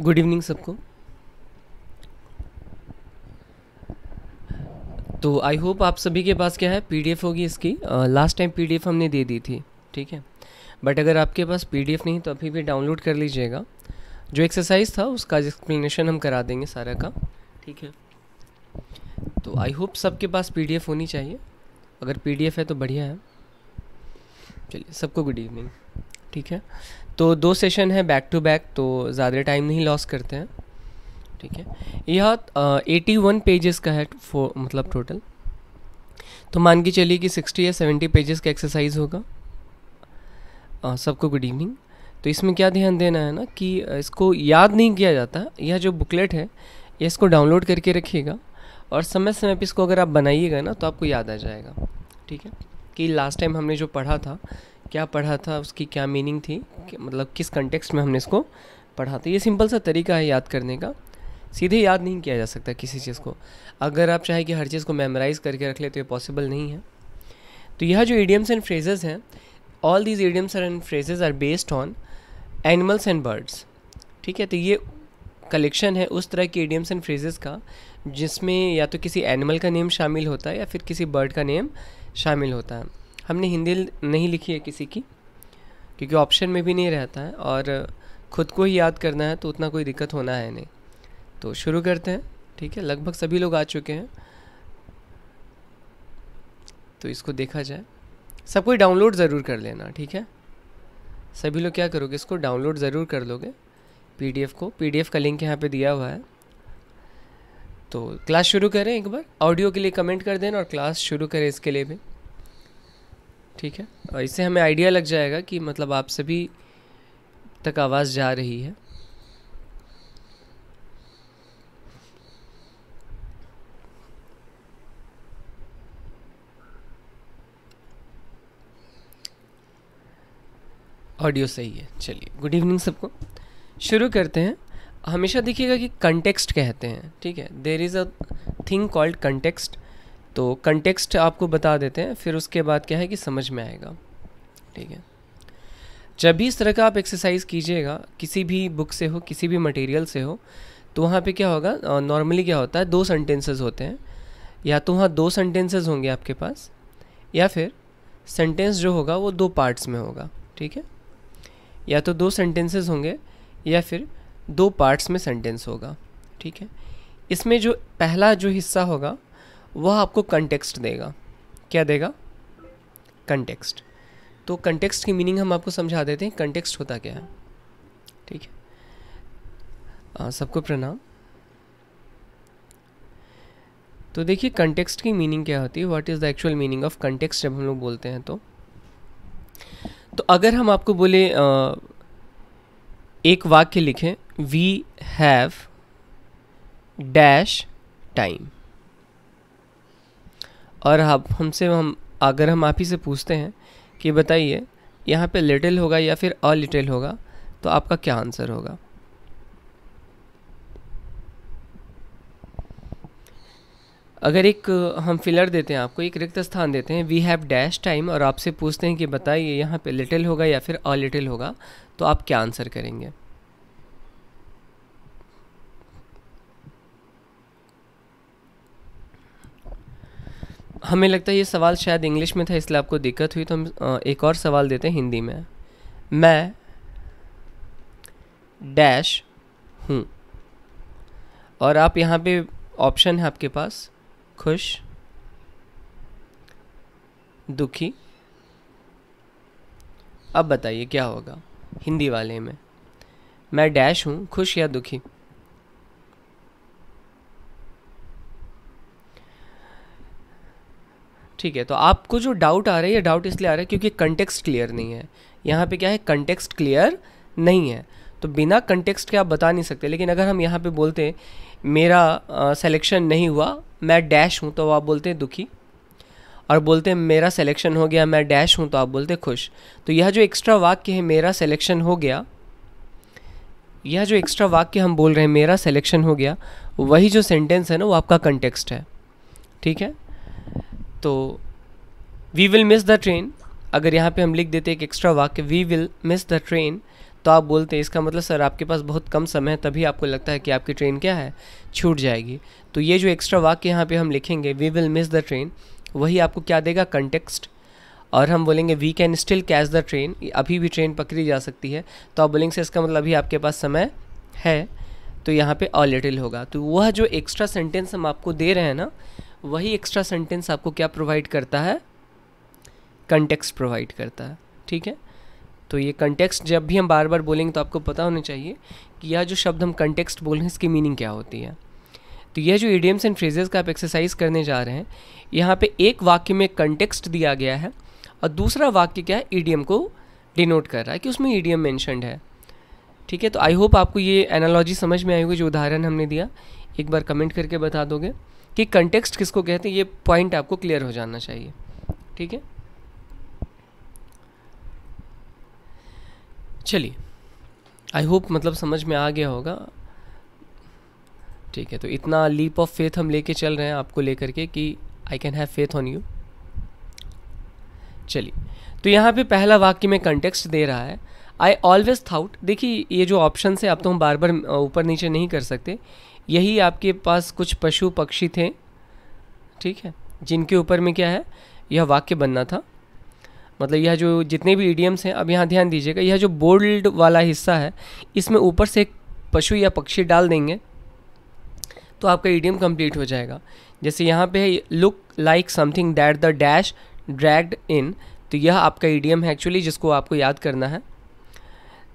good evening सबको तो I hope आप सभी के पास क्या है पीडीएफ होगी इसकी लास्ट टाइम पीडीएफ हमने दे दी थी ठीक है बट अगर आपके पास पीडीएफ नहीं तो अभी भी डाउनलोड कर लीजिएगा जो एक्सरसाइज था उसका एक्सप्लेनेशन हम करा देंगे सारा का ठीक है तो आई होप सबके पास पीडीएफ होनी चाहिए अगर पीडीएफ है तो बढ़िया है चलिए सबको गुड इवनिंग ठीक है तो दो सेशन है बैक टू बैक तो ज़्यादा टाइम नहीं लॉस करते हैं ठीक है यह एटी वन पेजेस का है फो, मतलब टोटल तो मान के चलिए कि सिक्सटी या सेवेंटी पेजेस का एक्सरसाइज होगा आ, सबको गुड इवनिंग तो इसमें क्या ध्यान देना है ना कि इसको याद नहीं किया जाता यह जो बुकलेट है यह इसको डाउनलोड करके रखिएगा और समय समय पर इसको अगर आप बनाइएगा ना तो आपको याद आ जाएगा ठीक है कि लास्ट टाइम हमने जो पढ़ा था क्या पढ़ा था उसकी क्या मीनिंग थी कि, मतलब किस कंटेक्स्ट में हमने इसको पढ़ा था ये सिंपल सा तरीका है याद करने का सीधे याद नहीं किया जा सकता किसी चीज़ को अगर आप चाहे कि हर चीज़ को मेमोराइज़ करके रख ले तो ये पॉसिबल नहीं है तो यह जो एडियम्स एंड फ्रेजेज़ हैं all these idioms and phrases are based on animals and birds ठीक है तो ये कलेक्शन है उस तरह के एडियम्स एंड फ्रेजेस का जिसमें या तो किसी एनिमल का नेम शामिल होता है या फिर किसी बर्ड का नेम शामिल होता है हमने हिंदी नहीं लिखी है किसी की क्योंकि ऑप्शन में भी नहीं रहता है और ख़ुद को ही याद करना है तो उतना कोई दिक्कत होना है नहीं तो शुरू करते हैं ठीक है लगभग सभी लोग आ चुके हैं तो इसको देखा जाए सब कोई डाउनलोड ज़रूर कर लेना ठीक है सभी लोग क्या करोगे इसको डाउनलोड ज़रूर कर लोगे पीडीएफ को पीडीएफ का लिंक यहाँ पे दिया हुआ है तो क्लास शुरू करें एक बार ऑडियो के लिए कमेंट कर देना और क्लास शुरू करें इसके लिए भी ठीक है इससे हमें आइडिया लग जाएगा कि मतलब आप सभी तक आवाज़ जा रही है ऑडियो सही है चलिए गुड इवनिंग सबको शुरू करते हैं हमेशा देखिएगा कि कंटेक्स्ट कहते हैं ठीक है there is a thing called context तो कंटेक्स्ट आपको बता देते हैं फिर उसके बाद क्या है कि समझ में आएगा ठीक है जब भी इस तरह का आप एक्सरसाइज कीजिएगा किसी भी बुक से हो किसी भी मटेरियल से हो तो वहाँ पे क्या होगा नॉर्मली क्या होता है दो सेंटेंसेस होते हैं या तो वहाँ दो सेंटेंसेस होंगे आपके पास या फिर सेंटेंस जो होगा वो दो पार्ट्स में होगा ठीक है या तो दो सेंटेंसेस होंगे या फिर दो पार्ट्स में सेंटेंस होगा ठीक है इसमें जो पहला जो हिस्सा होगा वह आपको कंटेक्स्ट देगा क्या देगा कंटेक्स्ट तो कंटेक्स्ट की मीनिंग हम आपको समझा देते हैं कंटेक्स्ट होता क्या है ठीक है सबको प्रणाम तो देखिए कंटेक्स्ट की मीनिंग क्या होती है what is the actual meaning of context जब हम लोग बोलते हैं तो तो अगर हम आपको बोले आ, एक वाक्य लिखें वी हैव डैश टाइम और आप हमसे हम अगर हम आप ही से पूछते हैं कि बताइए यहाँ पे लिटिल होगा या फिर अ लिटिल होगा तो आपका क्या आंसर होगा अगर एक हम फिलर देते हैं आपको एक रिक्त स्थान देते हैं वी हैव डैश टाइम और आपसे पूछते हैं कि बताइए यहाँ पे लिटिल होगा या फिर अ लिटिल होगा तो आप क्या आंसर करेंगे हमें लगता है ये सवाल शायद इंग्लिश में था इसलिए आपको दिक्कत हुई तो हम एक और सवाल देते हैं हिंदी में मैं डैश हूँ और आप यहाँ पे ऑप्शन है आपके पास खुश दुखी अब बताइए क्या होगा हिंदी वाले में मैं डैश हूँ खुश या दुखी ठीक है तो आपको जो डाउट आ रहा है ये डाउट इसलिए आ रहा है क्योंकि कंटेक्स्ट क्लियर नहीं है यहाँ पे क्या है कंटेक्स्ट क्लियर नहीं है तो बिना कंटेक्स्ट के आप बता नहीं सकते लेकिन अगर हम यहाँ पे बोलते मेरा सिलेक्शन नहीं हुआ मैं डैश हूँ तो आप बोलते हैं दुखी और बोलते हैं मेरा सिलेक्शन हो गया मैं डैश हूँ तो आप बोलते खुश तो यह जो एक्स्ट्रा वाक्य है मेरा सिलेक्शन हो गया यह जो एक्स्ट्रा वाक्य हम बोल रहे हैं मेरा सिलेक्शन हो गया वही जो सेंटेंस है ना वो आपका कंटेक्स्ट है ठीक है तो we will miss the train अगर यहाँ पे हम लिख देते एक एक्स्ट्रा वाक्य we will miss the train तो आप बोलते हैं इसका मतलब सर आपके पास बहुत कम समय है तभी आपको लगता है कि आपकी ट्रेन क्या है छूट जाएगी तो ये जो एक्स्ट्रा वाक्य यहाँ पे हम लिखेंगे we will miss the train वही आपको क्या देगा कंटेक्स्ट और हम बोलेंगे we can still catch the train अभी भी ट्रेन पकड़ी जा सकती है तो आप बोलेंगे सर इसका मतलब अभी आपके पास समय है तो यहाँ पे ऑलिटिल होगा तो वह जो एक्स्ट्रा सेंटेंस हम आपको दे रहे हैं ना वही एक्स्ट्रा सेंटेंस आपको क्या प्रोवाइड करता है कंटेक्स्ट प्रोवाइड करता है ठीक है तो ये कंटेक्स्ट जब भी हम बार बार बोलेंगे तो आपको पता होना चाहिए कि यह जो शब्द हम कंटेक्स्ट बोल रहे हैं इसकी मीनिंग क्या होती है तो यह जो इडियम्स एंड फ्रेजेस का आप एक्सरसाइज करने जा रहे हैं यहाँ पे एक वाक्य में कंटेक्स्ट दिया गया है और दूसरा वाक्य क्या है ईडियम को डिनोट कर रहा है कि उसमें ईडियम मैंशनड है ठीक है तो आई होप आपको ये एनालॉजी समझ में आई होगी जो उदाहरण हमने दिया एक बार कमेंट करके बता दोगे कि कंटेक्स्ट किसको कहते हैं ये पॉइंट आपको क्लियर हो जाना चाहिए ठीक है चलिए आई होप मतलब समझ में आ गया होगा ठीक है तो इतना लीप ऑफ फेथ हम लेके चल रहे हैं आपको लेकर के कि I can have faith on you चलिए तो यहाँ पे पहला वाक्य में कंटेक्स्ट दे रहा है आई ऑलवेज थाउट देखिए ये जो ऑप्शन है आप तो हम बार बार ऊपर नीचे नहीं कर सकते यही आपके पास कुछ पशु पक्षी थे ठीक है जिनके ऊपर में क्या है यह वाक्य बनना था मतलब यह जो जितने भी ईडियम्स हैं अब यहाँ ध्यान दीजिएगा यह जो बोल्ड वाला हिस्सा है इसमें ऊपर से एक पशु या पक्षी डाल देंगे तो आपका ईडियम कंप्लीट हो जाएगा जैसे यहाँ पे है look like something that the dash dragged in तो यह आपका ईडियम है एक्चुअली जिसको आपको याद करना है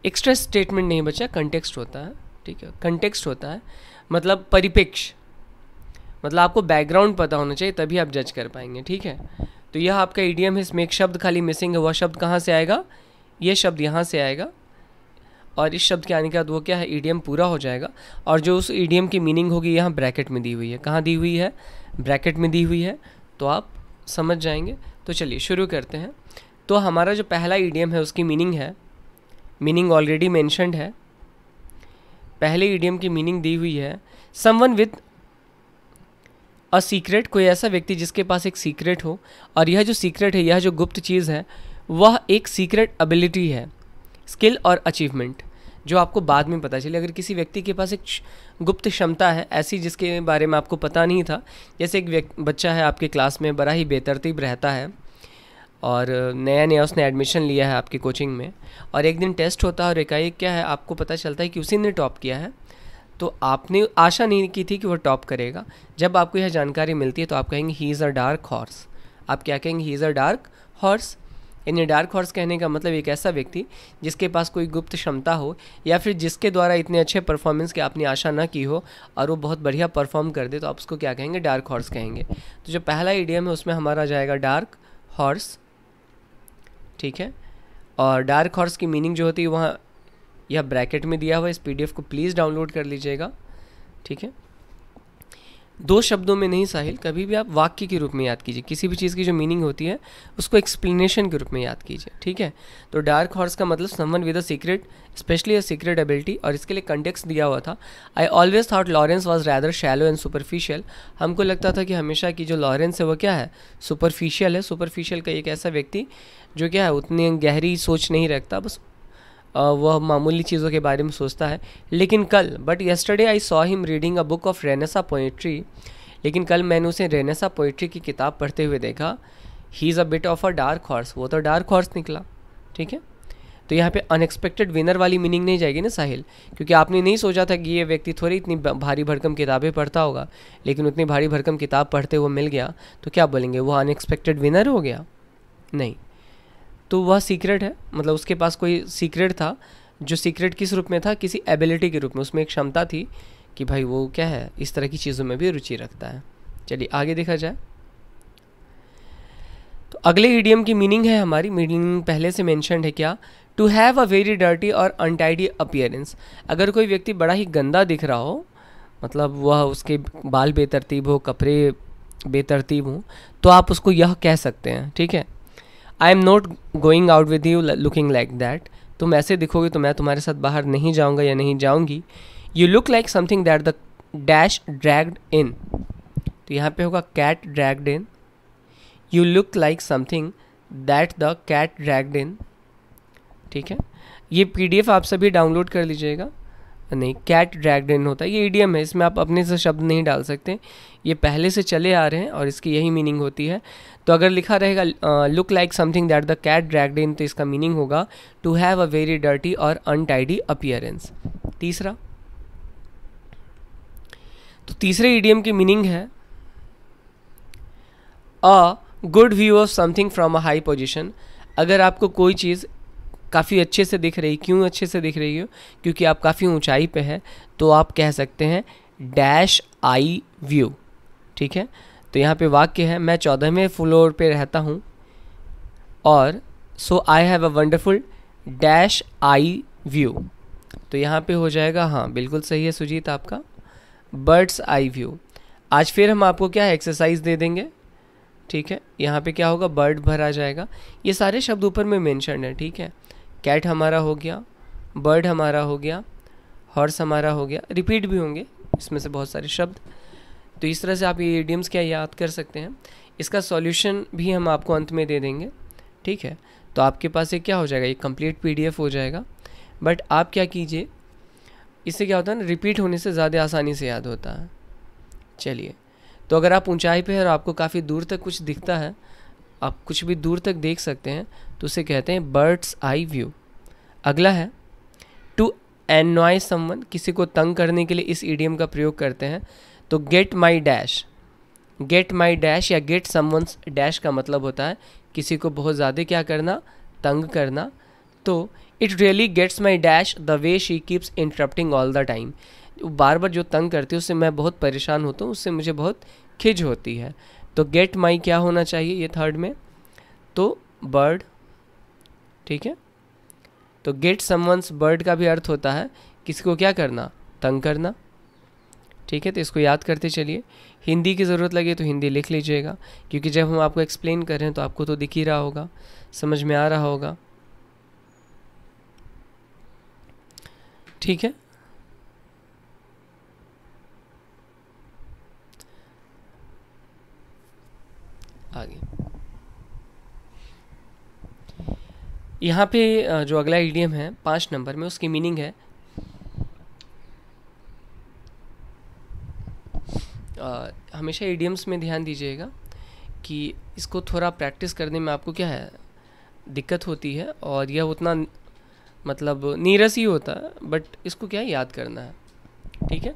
एक्स्ट्रा स्टेटमेंट नहीं बचा कंटेक्स्ट होता है ठीक है कंटेक्स्ट होता है मतलब परिपेक्ष मतलब आपको बैकग्राउंड पता होना चाहिए तभी आप जज कर पाएंगे ठीक है तो यह आपका ईडीएम है इसमें एक शब्द खाली मिसिंग है वह शब्द कहाँ से आएगा ये शब्द यहाँ से आएगा और इस शब्द के आने के बाद वो क्या है ईडीएम पूरा हो जाएगा और जो उस ईडीएम की मीनिंग होगी यहाँ ब्रैकेट में दी हुई है कहाँ दी हुई है ब्रैकेट में दी हुई है तो आप समझ जाएंगे तो चलिए शुरू करते हैं तो हमारा जो पहला ईडीएम है उसकी मीनिंग है मीनिंग ऑलरेडी मैंशनड है पहले ईडियम की मीनिंग दी हुई है समवन विथ अ सीक्रेट कोई ऐसा व्यक्ति जिसके पास एक सीक्रेट हो और यह जो सीक्रेट है यह जो गुप्त चीज़ है वह एक सीक्रेट एबिलिटी है स्किल और अचीवमेंट जो आपको बाद में पता चले अगर किसी व्यक्ति के पास एक गुप्त क्षमता है ऐसी जिसके बारे में आपको पता नहीं था जैसे एक बच्चा है आपके क्लास में बड़ा ही बेतरतीब रहता है और नया नया उसने एडमिशन लिया है आपकी कोचिंग में और एक दिन टेस्ट होता है और एकाएक क्या है आपको पता चलता है कि उसी ने टॉप किया है तो आपने आशा नहीं की थी कि वो टॉप करेगा जब आपको यह जानकारी मिलती है तो आप कहेंगे he is a dark horse आप क्या कहेंगे he is a dark horse यानी डार्क हॉर्स कहने का मतलब एक ऐसा व्यक्ति जिसके पास कोई गुप्त क्षमता हो या फिर जिसके द्वारा इतने अच्छे परफॉर्मेंस की आपने आशा ना की हो और वो बहुत बढ़िया परफॉर्म कर दे तो आप उसको क्या कहेंगे डार्क हॉर्स कहेंगे तो जो पहला ईडीएम है उसमें हमारा जाएगा डार्क हॉर्स ठीक है और डार्क हॉर्स की मीनिंग जो होती है वहाँ यह ब्रैकेट में दिया हुआ इस पी को प्लीज़ डाउनलोड कर लीजिएगा ठीक है दो शब्दों में नहीं साहिल कभी भी आप वाक्य के रूप में याद कीजिए किसी भी चीज़ की जो मीनिंग होती है उसको एक्सप्लेनेशन के रूप में याद कीजिए ठीक है तो डार्क हॉर्स का मतलब someone with a secret specially a secret ability और इसके लिए कंटेक्स दिया हुआ था I always thought Lawrence was rather shallow and superficial हमको लगता था कि हमेशा की जो लॉरेंस है वो क्या है सुपरफिशियल है सुपरफिशियल का एक ऐसा व्यक्ति जो क्या है उतनी गहरी सोच नहीं रखता बस वह मामूली चीज़ों के बारे में सोचता है लेकिन कल but yesterday I saw him reading a book of Renaissance poetry लेकिन कल मैंने उसे रेनेसा पोइट्री की किताब पढ़ते हुए देखा he is a bit of a dark horse वो तो डार्क हॉर्स निकला ठीक है तो यहाँ पे अनएक्सपेक्टेड विनर वाली मीनिंग नहीं जाएगी ना साहिल क्योंकि आपने नहीं सोचा था कि ये व्यक्ति थोड़ी इतनी भारी भरकम किताबें पढ़ता होगा लेकिन उतनी भारी भरकम किताब पढ़ते हुए मिल गया तो क्या बोलेंगे वो अनएक्सपेक्टेड विनर हो गया नहीं तो वह सीक्रेट है मतलब उसके पास कोई सीक्रेट था जो सीक्रेट किस रूप में था किसी एबिलिटी के रूप में उसमें एक क्षमता थी कि भाई वो क्या है इस तरह की चीज़ों में भी रुचि रखता है चलिए आगे देखा जाए तो अगले ईडीएम की मीनिंग है हमारी मीनिंग पहले से मैंशन है क्या to have a very dirty और अनटाइडी अपियरेंस अगर कोई व्यक्ति बड़ा ही गंदा दिख रहा हो मतलब वह उसके बाल बेतरतीब हो कपड़े बेतरतीब हों तो आप उसको यह कह सकते हैं ठीक है I am not going out with you looking like that तुम ऐसे दिखोगे तो मैं तुम्हारे साथ बाहर नहीं जाऊँगा या नहीं जाऊँगी you look like something that the dash dragged in तो यहाँ पे होगा cat dragged in you look like something that the cat dragged in ठीक है ये एफ आप सभी डाउनलोड कर लीजिएगा नहीं कैट ड्रैगड इन होता है ये ईडियम है इसमें आप अपने से शब्द नहीं डाल सकते ये पहले से चले आ रहे हैं और इसकी यही मीनिंग होती है तो अगर लिखा रहेगा look like something that the cat dragged in तो इसका मीनिंग होगा to have a very dirty और अनटाइडी अपियरेंस तीसरा तो तीसरे ईडीएम की मीनिंग है a good view of something from a high position अगर आपको कोई चीज़ काफ़ी अच्छे से दिख रही क्यों अच्छे से दिख रही हो क्योंकि आप काफ़ी ऊंचाई पे हैं तो आप कह सकते हैं डैश आई व्यू ठीक है तो यहाँ पे वाक्य है मैं चौदहवें फ्लोर पे रहता हूँ और so I have a wonderful dash eye view तो यहाँ पे हो जाएगा हाँ बिल्कुल सही है सुजीत आपका बर्ड्स आई व्यू आज फिर हम आपको क्या एक्सरसाइज दे देंगे ठीक है यहाँ पे क्या होगा बर्ड भरा जाएगा ये सारे शब्द ऊपर में मेंशन है ठीक है कैट हमारा हो गया बर्ड हमारा हो गया हॉर्स हमारा हो गया रिपीट भी होंगे इसमें से बहुत सारे शब्द तो इस तरह से आप ये एडियम्स क्या याद कर सकते हैं इसका सॉल्यूशन भी हम आपको अंत में दे देंगे ठीक है तो आपके पास ये क्या हो जाएगा ये कंप्लीट पीडीएफ हो जाएगा बट आप क्या कीजिए इससे क्या होता है ना रिपीट होने से ज़्यादा आसानी से याद होता है चलिए तो अगर आप ऊंचाई पे हैं और आपको काफ़ी दूर तक कुछ दिखता है आप कुछ भी दूर तक देख सकते हैं तो उसे कहते हैं बर्ड्स आई व्यू अगला है टू एनॉय समवन किसी को तंग करने के लिए इस ईडियम का प्रयोग करते हैं तो get my dash get my dash या गेट समवन डैश का मतलब होता है किसी को बहुत ज़्यादा क्या करना तंग करना तो it really gets my dash the way she keeps interrupting all the time बार बार जो तंग करती है उससे मैं बहुत परेशान होता हूँ उससे मुझे बहुत खिज होती है तो गेट माई क्या होना चाहिए ये थर्ड में तो बर्ड ठीक है तो गेट समवंस बर्ड का भी अर्थ होता है किसी को क्या करना तंग करना ठीक है तो इसको याद करते चलिए हिंदी की ज़रूरत लगे तो हिंदी लिख लीजिएगा क्योंकि जब हम आपको एक्सप्लेन कर रहे हैं तो आपको तो दिख ही रहा होगा समझ में आ रहा होगा ठीक है यहाँ पे जो अगला ईडीएम है पाँच नंबर में उसकी मीनिंग है आ, हमेशा ईडीएम्स में ध्यान दीजिएगा कि इसको थोड़ा प्रैक्टिस करने में आपको क्या है दिक्कत होती है और यह उतना मतलब नीरस ही होता है बट इसको क्या याद करना है ठीक है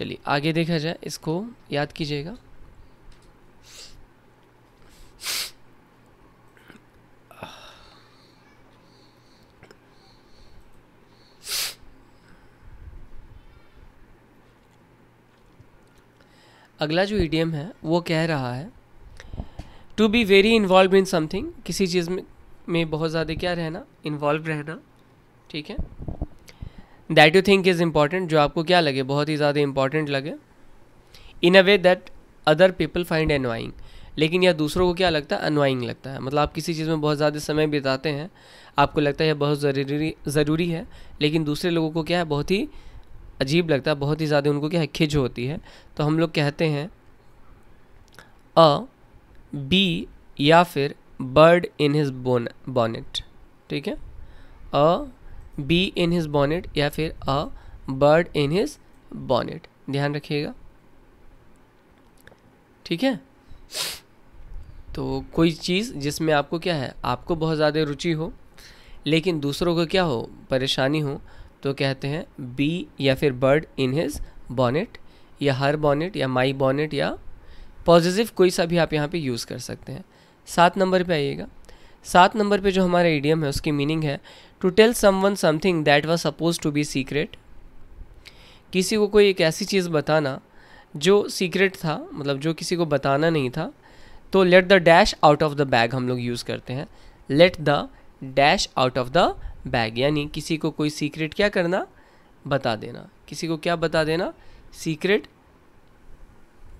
चलिए आगे देखा जाए इसको याद कीजिएगा अगला जो ईडीएम है वो कह रहा है to be very involve in something किसी चीज़ में में बहुत ज़्यादा क्या रहना इन्वॉल्व रहना ठीक है that you think is important जो आपको क्या लगे बहुत ही ज़्यादा इम्पॉर्टेंट लगे in a way that other people find annoying लेकिन यह दूसरों को क्या लगता है अनवाइंग लगता है मतलब आप किसी चीज़ में बहुत ज़्यादा समय बिताते हैं आपको लगता है यह बहुत ज़रूरी ज़रूरी है लेकिन दूसरे लोगों को क्या है बहुत ही अजीब लगता है बहुत ही ज़्यादा उनको क्या है खिज होती है तो हम लोग कहते हैं अ बी या फिर bird in his bon bonnet ठीक है a bee in his bonnet या फिर a bird in his bonnet ध्यान रखिएगा ठीक है तो कोई चीज़ जिसमें आपको क्या है आपको बहुत ज़्यादा रुचि हो लेकिन दूसरों को क्या हो परेशानी हो तो कहते हैं बी या फिर बर्ड इन हिज बॉनेट या हर बॉनेट या माई बॉनेट या पॉजिटिव कोई सा भी आप यहाँ पे यूज़ कर सकते हैं सात नंबर पे आइएगा सात नंबर पे जो हमारा ईडियम है उसकी मीनिंग है to tell someone something that was suppose to be secret किसी को कोई एक ऐसी चीज़ बताना जो सीक्रेट था मतलब जो किसी को बताना नहीं था तो let the dash out of the bag हम लोग यूज़ करते हैं let the dash out of the bag यानी किसी को कोई सीक्रेट क्या करना बता देना किसी को क्या बता देना सीक्रेट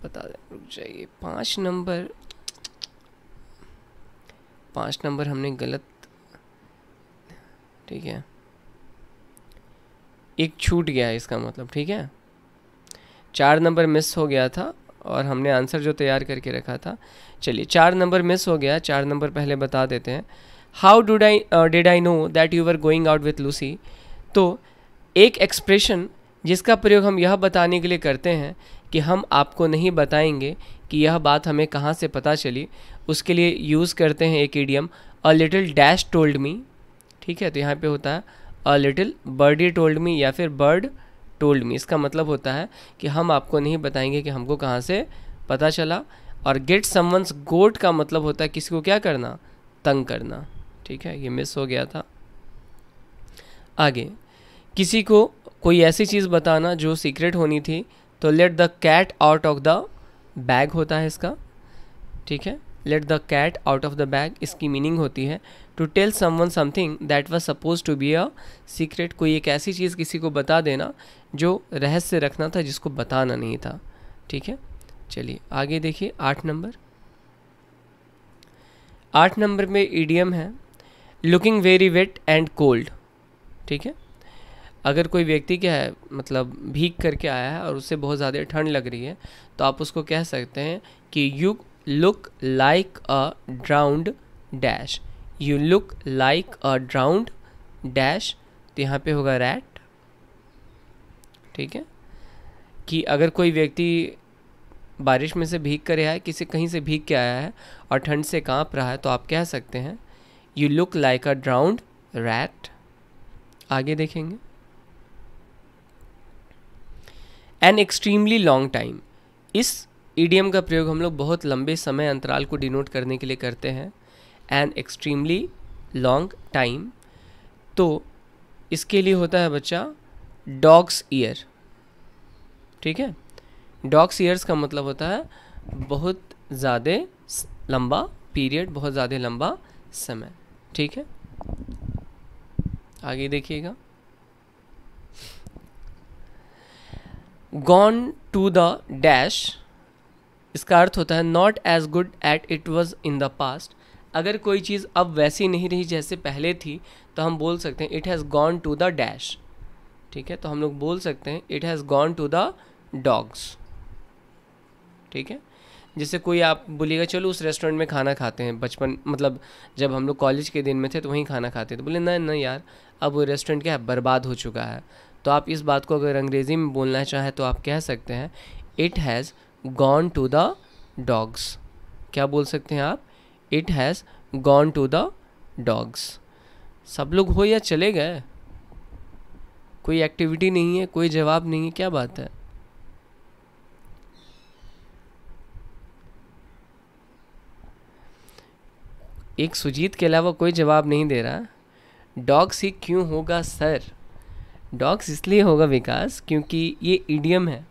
बता देना रुक जाइए पाँच नंबर पाँच नंबर हमने गलत ठीक है एक छूट गया इसका मतलब ठीक है चार नंबर मिस हो गया था और हमने आंसर जो तैयार करके रखा था चलिए चार नंबर मिस हो गया चार नंबर पहले बता देते हैं how dude I did I know that you are going out with Lucy तो एक एक्सप्रेशन जिसका प्रयोग हम यह बताने के लिए करते हैं कि हम आपको नहीं बताएंगे कि यह बात हमें कहाँ से पता चली उसके लिए यूज़ करते हैं एक idiom a little dash told me ठीक है तो यहाँ पे होता है अ लिटिल बर्ड ही टोल्ड मी या फिर बर्ड टोल्ड मी इसका मतलब होता है कि हम आपको नहीं बताएंगे कि हमको कहाँ से पता चला और गेट समवंस गोट का मतलब होता है किसी को क्या करना तंग करना ठीक है ये मिस हो गया था आगे किसी को कोई ऐसी चीज़ बताना जो सीक्रेट होनी थी तो let the cat out of the bag होता है इसका ठीक है let the cat out of the bag इसकी मीनिंग होती है to tell someone something that was suppose to be a secret कोई एक ऐसी चीज़ किसी को बता देना जो रहस्य रखना था जिसको बताना नहीं था ठीक है चलिए आगे देखिए आठ नंबर आठ नंबर में ईडीएम है looking very wet and cold ठीक है अगर कोई व्यक्ति क्या है मतलब भीग करके आया है और उसे बहुत ज़्यादा ठंड लग रही है तो आप उसको कह सकते हैं कि you look like a drowned dash you look like a drowned dash तो यहाँ पे होगा रैट ठीक है कि अगर कोई व्यक्ति बारिश में से भीग कर आया है किसी कहीं से भीग के आया है और ठंड से कांप रहा है तो आप कह सकते हैं you look like a drowned rat आगे देखेंगे एन एक्सट्रीमली लॉन्ग टाइम इस ईडीएम का प्रयोग हम लोग बहुत लंबे समय अंतराल को डिनोट करने के लिए करते हैं एन एक्सट्रीमली लॉन्ग टाइम तो इसके लिए होता है बच्चा डॉग्स ईयर ठीक है डॉग्स ईयर्स का मतलब होता है बहुत ज़्यादा लंबा पीरियड बहुत ज़्यादा लंबा समय ठीक है आगे देखिएगा गॉन टू द डैश इसका अर्थ होता है not as good at it was in the past अगर कोई चीज़ अब वैसी नहीं रही जैसे पहले थी तो हम बोल सकते हैं it has gone to the dash ठीक है तो हम लोग बोल सकते हैं it has gone to the dogs ठीक है जैसे कोई आप बोलिएगा चलो उस रेस्टोरेंट में खाना खाते हैं बचपन मतलब जब हम लोग कॉलेज के दिन में थे तो वहीं खाना खाते थे तो बोले ना ना यार अब वो रेस्टोरेंट क्या है बर्बाद हो चुका है तो आप इस बात को अगर अंग्रेज़ी में बोलना चाहें तो आप कह सकते हैं it has gone to the dogs क्या बोल सकते हैं आप it has gone to the dogs सब लोग हो या चले गए कोई एक्टिविटी नहीं है कोई जवाब नहीं है क्या बात है एक सुजीत के अलावा कोई जवाब नहीं दे रहा डॉग्स ही क्यों होगा सर डॉग्स इसलिए होगा विकास क्योंकि ये इडियम है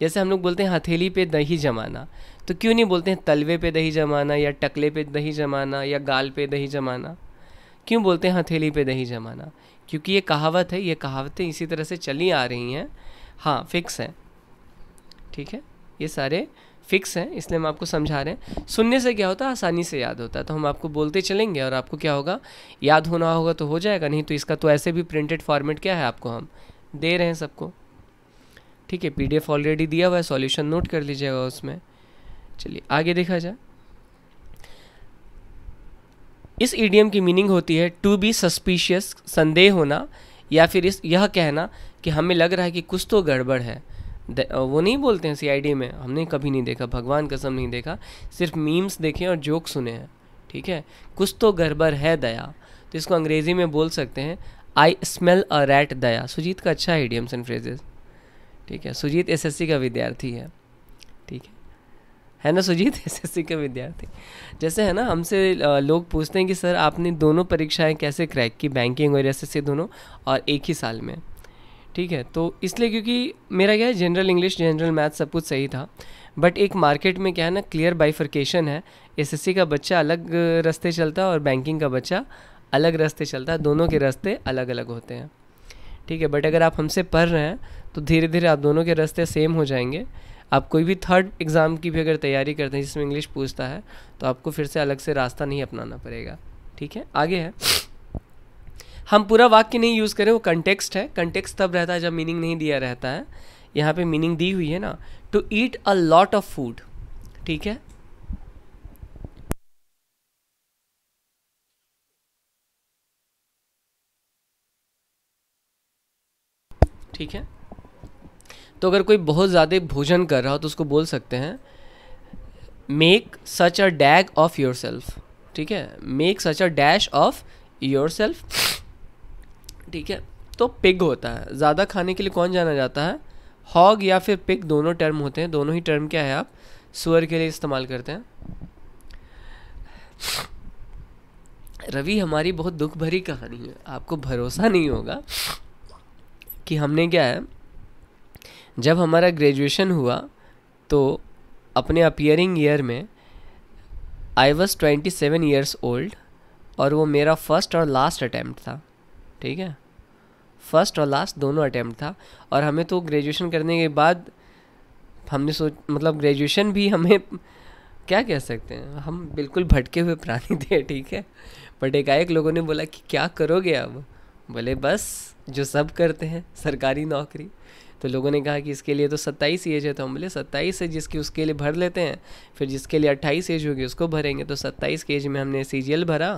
जैसे हम लोग बोलते हैं हथेली पे दही जमाना तो क्यों नहीं बोलते हैं तलवे पे दही जमाना या टकले पे दही जमाना या गाल पे दही जमाना क्यों बोलते हैं हथेली पे दही जमाना क्योंकि ये कहावत है ये कहावतें इसी तरह से चली आ रही हैं हाँ फिक्स है ठीक है ये सारे फिक्स हैं इसलिए हम आपको समझा रहे हैं सुनने से क्या होता है आसानी से याद होता है तो हम आपको बोलते चलेंगे और आपको क्या होगा याद होना होगा तो हो जाएगा नहीं तो इसका तो ऐसे भी प्रिंटेड फॉर्मेट क्या है आपको हम दे रहे हैं सबको ठीक है पीडीएफ ऑलरेडी दिया हुआ है सॉल्यूशन नोट कर लीजिएगा उसमें चलिए आगे देखा जाए इस ईडियम की मीनिंग होती है टू बी सस्पिशियस संदेह होना या फिर इस यह कहना कि हमें लग रहा है कि कुछ तो गड़बड़ है वो नहीं बोलते हैं सीआईडी में हमने कभी नहीं देखा भगवान कसम नहीं देखा सिर्फ मीम्स देखे और जोक सुने हैं ठीक है कुछ तो गड़बड़ है दया तो इसको अंग्रेजी में बोल सकते हैं आई स्मेल अ रैट दया सुजीत का अच्छा है आइडियम्स एंड फ्रेजेस ठीक है सुजीत एसएससी का विद्यार्थी है ठीक है है ना सुजीत एस के विद्यार्थी जैसे है ना हमसे लोग पूछते हैं कि सर आपने दोनों परीक्षाएं कैसे क्रैक की बैंकिंग और एस दोनों और एक ही साल में ठीक है तो इसलिए क्योंकि मेरा क्या है जनरल इंग्लिश जनरल मैथ सब कुछ सही था बट एक मार्केट में क्या है ना क्लियर बाइफर्केशन है एस का बच्चा अलग रास्ते चलता है और बैंकिंग का बच्चा अलग रास्ते चलता है दोनों के रास्ते अलग अलग होते हैं ठीक है बट अगर आप हमसे पढ़ रहे हैं तो धीरे धीरे आप दोनों के रास्ते सेम हो जाएंगे आप कोई भी थर्ड एग्ज़ाम की भी अगर तैयारी करते हैं जिसमें इंग्लिश पूछता है तो आपको फिर से अलग से रास्ता नहीं अपनाना पड़ेगा ठीक है आगे है हम पूरा वाक्य नहीं यूज़ करें वो कंटेक्स्ट है कंटेक्स्ट तब रहता है जब मीनिंग नहीं दिया रहता है यहाँ पे मीनिंग दी हुई है ना to eat a lot of food ठीक है ठीक है तो अगर कोई बहुत ज़्यादा भोजन कर रहा हो तो उसको बोल सकते हैं make such a dag of yourself ठीक है make such a dash of yourself ठीक है तो पिग होता है ज़्यादा खाने के लिए कौन जाना जाता है हॉग या फिर पिग दोनों टर्म होते हैं दोनों ही टर्म क्या है आप सुअर के लिए इस्तेमाल करते हैं रवि हमारी बहुत दुख भरी कहानी है आपको भरोसा नहीं होगा कि हमने क्या है जब हमारा ग्रेजुएशन हुआ तो अपने अपियरिंग ईयर में I was twenty seven years old और वो मेरा फर्स्ट और लास्ट अटैम्प्ट था ठीक है फर्स्ट और लास्ट दोनों अटैम्प्ट था और हमें तो ग्रेजुएशन करने के बाद हमने सोच मतलब ग्रेजुएशन भी हमें क्या कह सकते हैं हम बिल्कुल भटके हुए प्राणी थे ठीक है बट एकाएक लोगों ने बोला कि क्या करोगे अब बोले बस जो सब करते हैं सरकारी नौकरी तो लोगों ने कहा कि इसके लिए तो सत्ताईस एज है तो हम बोले सत्ताईस है जिसकी उसके लिए भर लेते हैं फिर जिसके लिए अट्ठाईस एज होगी उसको भरेंगे तो सत्ताईस के एज में हमने सी भरा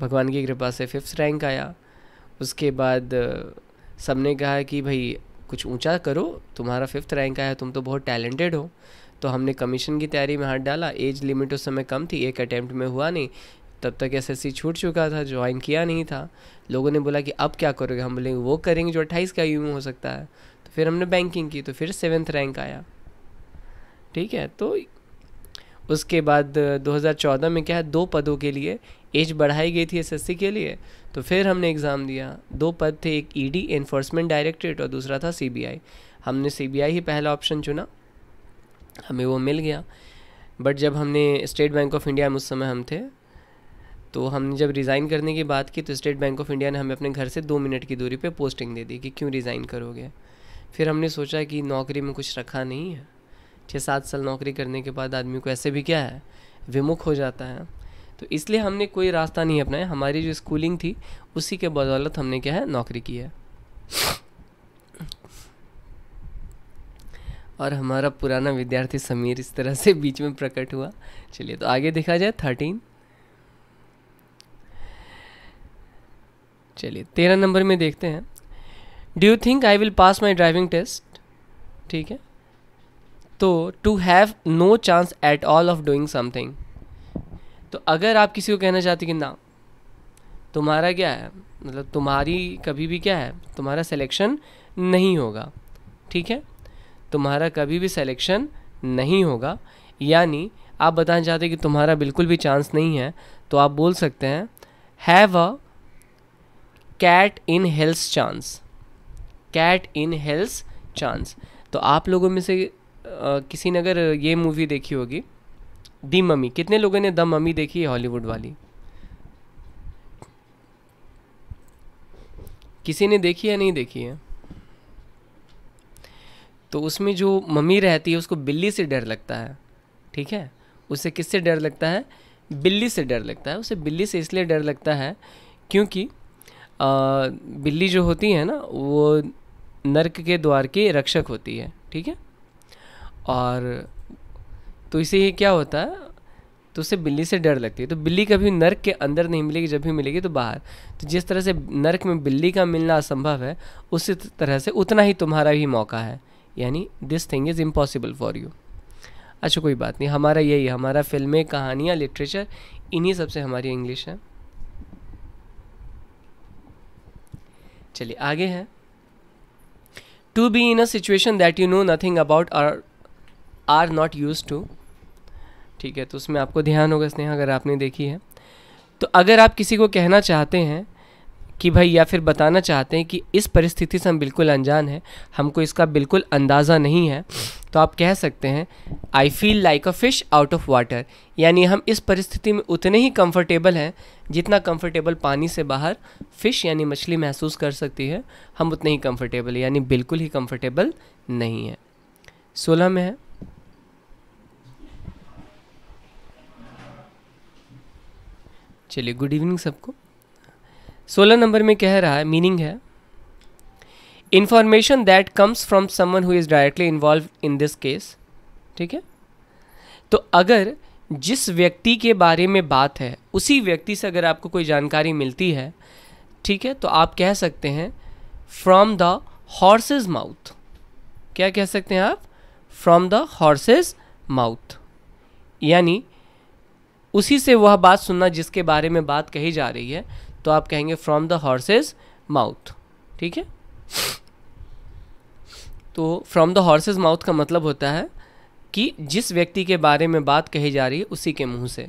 भगवान की कृपा से फिफ्थ रैंक आया उसके बाद सबने कहा कि भाई कुछ ऊंचा करो तुम्हारा फिफ्थ रैंक आया तुम तो बहुत टैलेंटेड हो तो हमने कमीशन की तैयारी में हाथ डाला एज लिमिट उस समय कम थी एक अटैम्प्ट में हुआ नहीं तब तक एस छूट चुका था ज्वाइन किया नहीं था लोगों ने बोला कि अब क्या करोगे हम बोलेंगे वो करेंगे जो अट्ठाईस का यू हो सकता है तो फिर हमने बैंकिंग की तो फिर सेवन्थ रैंक आया ठीक है तो उसके बाद 2014 में क्या है दो पदों के लिए एज बढ़ाई गई थी एसएससी के लिए तो फिर हमने एग्ज़ाम दिया दो पद थे एक ईडी एनफोर्समेंट डायरेक्टरेट और दूसरा था सीबीआई हमने सीबीआई ही पहला ऑप्शन चुना हमें वो मिल गया बट जब हमने स्टेट बैंक ऑफ इंडिया में उस समय हम थे तो हमने जब रिज़ाइन करने की बात की तो स्टेट बैंक ऑफ इंडिया ने हमें अपने घर से दो मिनट की दूरी पे पोस्टिंग दे दी कि क्यों रिज़ाइन करोगे फिर हमने सोचा कि नौकरी में कुछ रखा नहीं है छः सात साल नौकरी करने के बाद आदमी को ऐसे भी क्या है विमुख हो जाता है तो इसलिए हमने कोई रास्ता नहीं अपनाया हमारी जो स्कूलिंग थी उसी के बदौलत हमने क्या है नौकरी की है और हमारा पुराना विद्यार्थी समीर इस तरह से बीच में प्रकट हुआ चलिए तो आगे देखा जाए थर्टीन चलिए तेरह नंबर में देखते हैं do you think I will pass my driving test ठीक है तो to have no chance at all of doing something तो अगर आप किसी को कहना चाहते कि ना तुम्हारा क्या है मतलब तुम्हारी कभी भी क्या है तुम्हारा सिलेक्शन नहीं होगा ठीक है तुम्हारा कभी भी सिलेक्शन नहीं होगा यानी आप बताना चाहते कि तुम्हारा बिल्कुल भी चांस नहीं है तो आप बोल सकते हैं have a cat in hell's chance cat in hell's chance तो आप लोगों में से आ, किसी ने अगर ये मूवी देखी होगी दी मम्मी कितने लोगों ने द मम्मी देखी है हॉलीवुड वाली किसी ने देखी है नहीं देखी है तो उसमें जो मम्मी रहती है उसको बिल्ली से डर लगता है ठीक है उसे किससे डर लगता है बिल्ली से डर लगता है उसे बिल्ली से इसलिए डर लगता है क्योंकि बिल्ली जो होती है ना वो नरक के द्वार की रक्षक होती है ठीक है और तो इसे क्या होता है तो उसे बिल्ली से डर लगती है तो बिल्ली कभी नर्क के अंदर नहीं मिलेगी जब भी मिलेगी तो बाहर तो जिस तरह से नर्क में बिल्ली का मिलना असंभव है उसी तरह से उतना ही तुम्हारा भी मौका है यानी this thing is impossible for you अच्छा कोई बात नहीं हमारा यही हमारा फिल्में कहानियाँ लिटरेचर इन्हीं सबसे हमारी इंग्लिश है चलिए आगे हैं to be in a situation that you know nothing about or are not use to ठीक है तो उसमें आपको ध्यान होगा स्नेहा अगर आपने देखी है तो अगर आप किसी को कहना चाहते हैं कि भाई या फिर बताना चाहते हैं कि इस परिस्थिति से हम बिल्कुल अनजान हैं हमको इसका बिल्कुल अंदाज़ा नहीं है तो आप कह सकते हैं I feel like a fish out of water यानी हम इस परिस्थिति में उतने ही कंफर्टेबल हैं जितना कंफर्टेबल पानी से बाहर फ़िश यानी मछली महसूस कर सकती है हम उतने ही कंफर्टेबल यानी बिल्कुल ही कंफर्टेबल नहीं है सोलह में है चलिए गुड इवनिंग सबको सोलह नंबर में कह रहा है मीनिंग है information that comes from someone who is directly involve in this case ठीक है तो अगर जिस व्यक्ति के बारे में बात है उसी व्यक्ति से अगर आपको कोई जानकारी मिलती है ठीक है तो आप कह सकते हैं फ्रॉम द हॉर्सेज माउथ क्या कह सकते हैं आप फ्रॉम द हॉर्सेज माउथ यानी उसी से वह बात सुनना जिसके बारे में बात कही जा रही है तो आप कहेंगे फ्रॉम द हॉर्सेज माउथ ठीक है तो फ्रॉम द हॉर्सेज माउथ का मतलब होता है कि जिस व्यक्ति के बारे में बात कही जा रही है उसी के मुंह से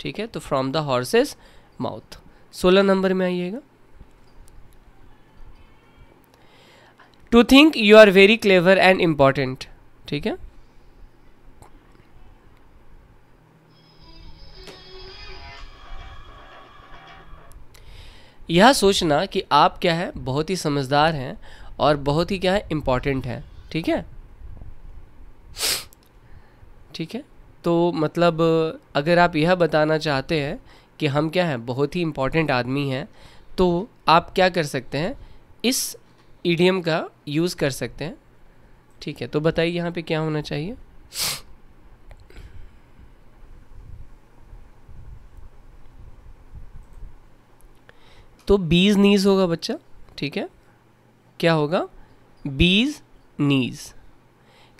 ठीक है तो फ्रॉम द हॉर्सेज माउथ सोलह नंबर में आइएगा to think you are very clever and important ठीक है यह सोचना कि आप क्या है बहुत ही समझदार हैं और बहुत ही क्या है इम्पॉर्टेंट है ठीक है ठीक है तो मतलब अगर आप यह बताना चाहते हैं कि हम क्या हैं बहुत ही इम्पॉर्टेंट आदमी हैं तो आप क्या कर सकते हैं इस ईडीएम का यूज़ कर सकते हैं ठीक है तो बताइए यहाँ पे क्या होना चाहिए तो बीज नीज होगा बच्चा ठीक है क्या होगा बीज नीज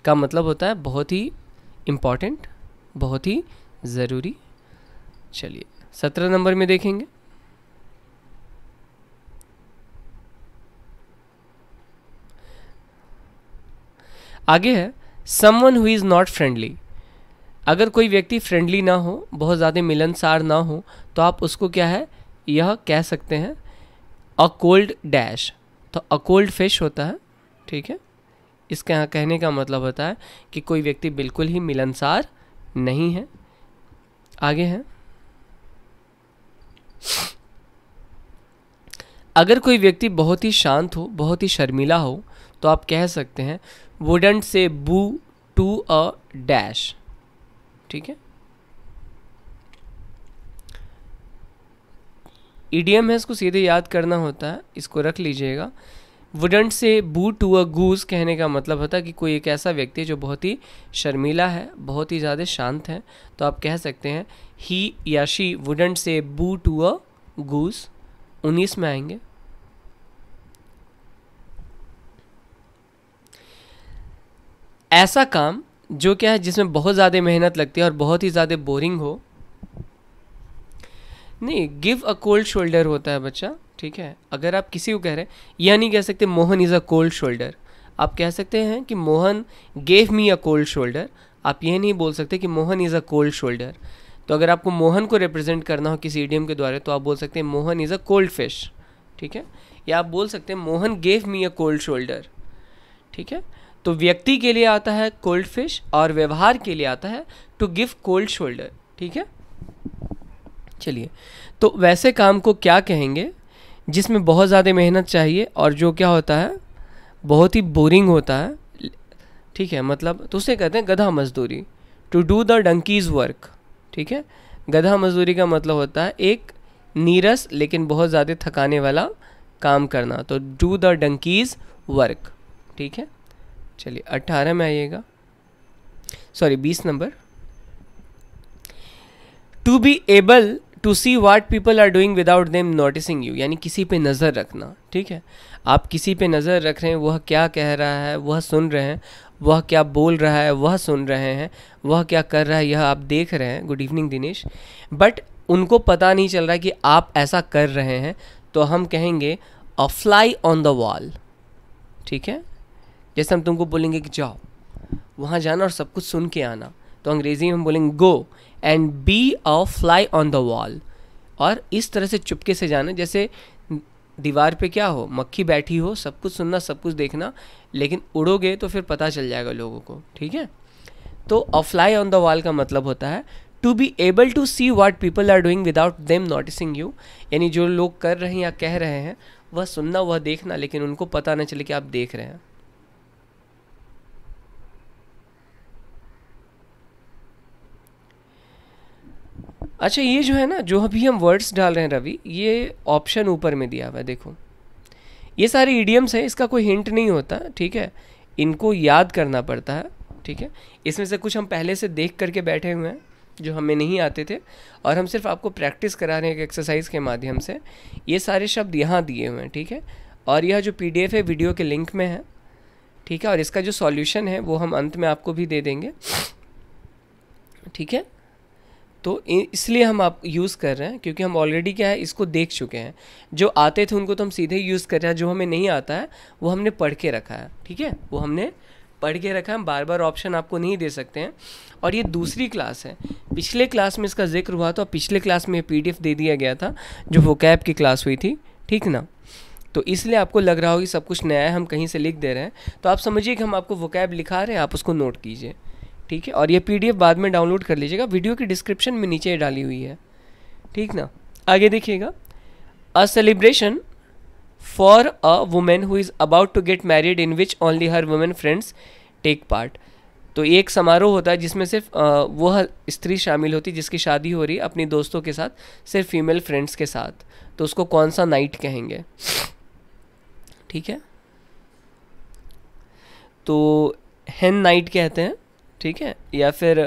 का मतलब होता है बहुत ही इम्पॉर्टेंट बहुत ही ज़रूरी चलिए सत्रह नंबर में देखेंगे आगे है someone who is not friendly अगर कोई व्यक्ति फ्रेंडली ना हो बहुत ज़्यादा मिलनसार ना हो तो आप उसको क्या है यह कह सकते हैं अ कोल्ड डैश तो अकोल्ड फिश होता है ठीक है इसके यहाँ कहने का मतलब होता है कि कोई व्यक्ति बिल्कुल ही मिलनसार नहीं है आगे है अगर कोई व्यक्ति बहुत ही शांत हो बहुत ही शर्मिला हो तो आप कह सकते हैं वुडेंट से बू टू अ डैश ठीक है ईडीएम है इसको सीधे याद करना होता है इसको रख लीजिएगा वुडंट से बू टू अ गूज कहने का मतलब होता है कि कोई एक ऐसा व्यक्ति है जो बहुत ही शर्मीला है बहुत ही ज़्यादा शांत है तो आप कह सकते हैं ही या शी वुडंट से बू टू अ गूज उन्नीस में आएंगे ऐसा काम जो क्या है जिसमें बहुत ज़्यादा मेहनत लगती है और बहुत ही ज़्यादा बोरिंग हो नहीं गिव अ कोल्ड शोल्डर होता है बच्चा ठीक है अगर आप किसी को कह रहे हैं यह नहीं कह सकते Mohan is a cold shoulder आप कह सकते हैं कि Mohan gave me a cold shoulder आप ये नहीं बोल सकते कि Mohan is a cold shoulder तो अगर आपको मोहन को रिप्रेजेंट करना हो किसी ईडियम के द्वारा तो आप बोल सकते हैं Mohan is a cold fish ठीक है या आप बोल सकते हैं Mohan gave me a cold shoulder ठीक है तो व्यक्ति के लिए आता है कोल्ड फिश और व्यवहार के लिए आता है टू गिव कोल्ड शोल्डर ठीक है चलिए तो वैसे काम को क्या कहेंगे जिसमें बहुत ज़्यादा मेहनत चाहिए और जो क्या होता है बहुत ही बोरिंग होता है ठीक है मतलब तो उसे कहते हैं गधा मजदूरी to do the donkey's work ठीक है गधा मजदूरी का मतलब होता है एक नीरस लेकिन बहुत ज़्यादा थकाने वाला काम करना तो डू द डंकीज़ वर्क ठीक है चलिए अट्ठारह में आइएगा सॉरी बीस number to be able to see what people are doing without them noticing you यानी किसी पे नज़र रखना ठीक है आप किसी पे नज़र रख रहे हैं वह क्या कह रहा है वह सुन रहे हैं वह क्या बोल रहा है वह सुन रहे हैं वह क्या कर रहा है यह आप देख रहे हैं गुड इवनिंग दिनेश बट उनको पता नहीं चल रहा कि आप ऐसा कर रहे हैं तो हम कहेंगे a fly on the wall ठीक है जैसे हम तुमको बोलेंगे कि जाओ वहाँ जाना और सब कुछ सुन के आना तो अंग्रेज़ी में हम बोलेंगे go and be a fly on the wall और इस तरह से चुपके से जाना जैसे दीवार पे क्या हो मक्खी बैठी हो सब कुछ सुनना सब कुछ देखना लेकिन उड़ोगे तो फिर पता चल जाएगा लोगों को ठीक है तो a fly on the wall का मतलब होता है to be able to see what people are doing without them noticing you यानी जो लोग कर रहे हैं या कह रहे हैं वह सुनना वह देखना लेकिन उनको पता नहीं चले कि आप देख रहे हैं अच्छा ये जो है ना जो अभी हम वर्ड्स डाल रहे हैं रवि ये ऑप्शन ऊपर में दिया हुआ है देखो ये सारे ईडियम्स हैं इसका कोई हिंट नहीं होता ठीक है इनको याद करना पड़ता है ठीक है इसमें से कुछ हम पहले से देख करके बैठे हुए हैं जो हमें नहीं आते थे और हम सिर्फ आपको प्रैक्टिस करा रहे हैं एक एक्सरसाइज के माध्यम से ये सारे शब्द यहाँ दिए हुए हैं ठीक है और यह जो पी है वीडियो के लिंक में है ठीक है और इसका जो सॉल्यूशन है वो हम अंत में आपको भी दे देंगे ठीक है तो इसलिए हम आप यूज़ कर रहे हैं क्योंकि हम ऑलरेडी क्या है इसको देख चुके हैं जो आते थे उनको तो हम सीधे यूज़ कर रहे हैं जो हमें नहीं आता है वो हमने पढ़ के रखा है ठीक है वो हमने पढ़ के रखा हम बार बार ऑप्शन आपको नहीं दे सकते हैं और ये दूसरी क्लास है पिछले क्लास में इसका जिक्र हुआ था तो पिछले क्लास में पी दे दिया गया था जो कैब की क्लास हुई थी ठीक ना तो इसलिए आपको लग रहा होगी सब कुछ नया है हम कहीं से लिख दे रहे हैं तो आप समझिए कि हम आपको वो लिखा रहे हैं आप उसको नोट कीजिए ठीक है और ये पीडीएफ बाद में डाउनलोड कर लीजिएगा वीडियो की डिस्क्रिप्शन में नीचे डाली हुई है ठीक ना आगे देखिएगा a celebration for a women who is about to get married in which only her women friends take part तो एक समारोह होता है जिसमें सिर्फ वो स्त्री शामिल होती जिसकी शादी हो रही है अपनी दोस्तों के साथ सिर्फ फीमेल फ्रेंड्स के साथ तो उसको कौन सा नाइट कहेंगे ठीक है तो हैं नाइट कहते हैं ठीक है या फिर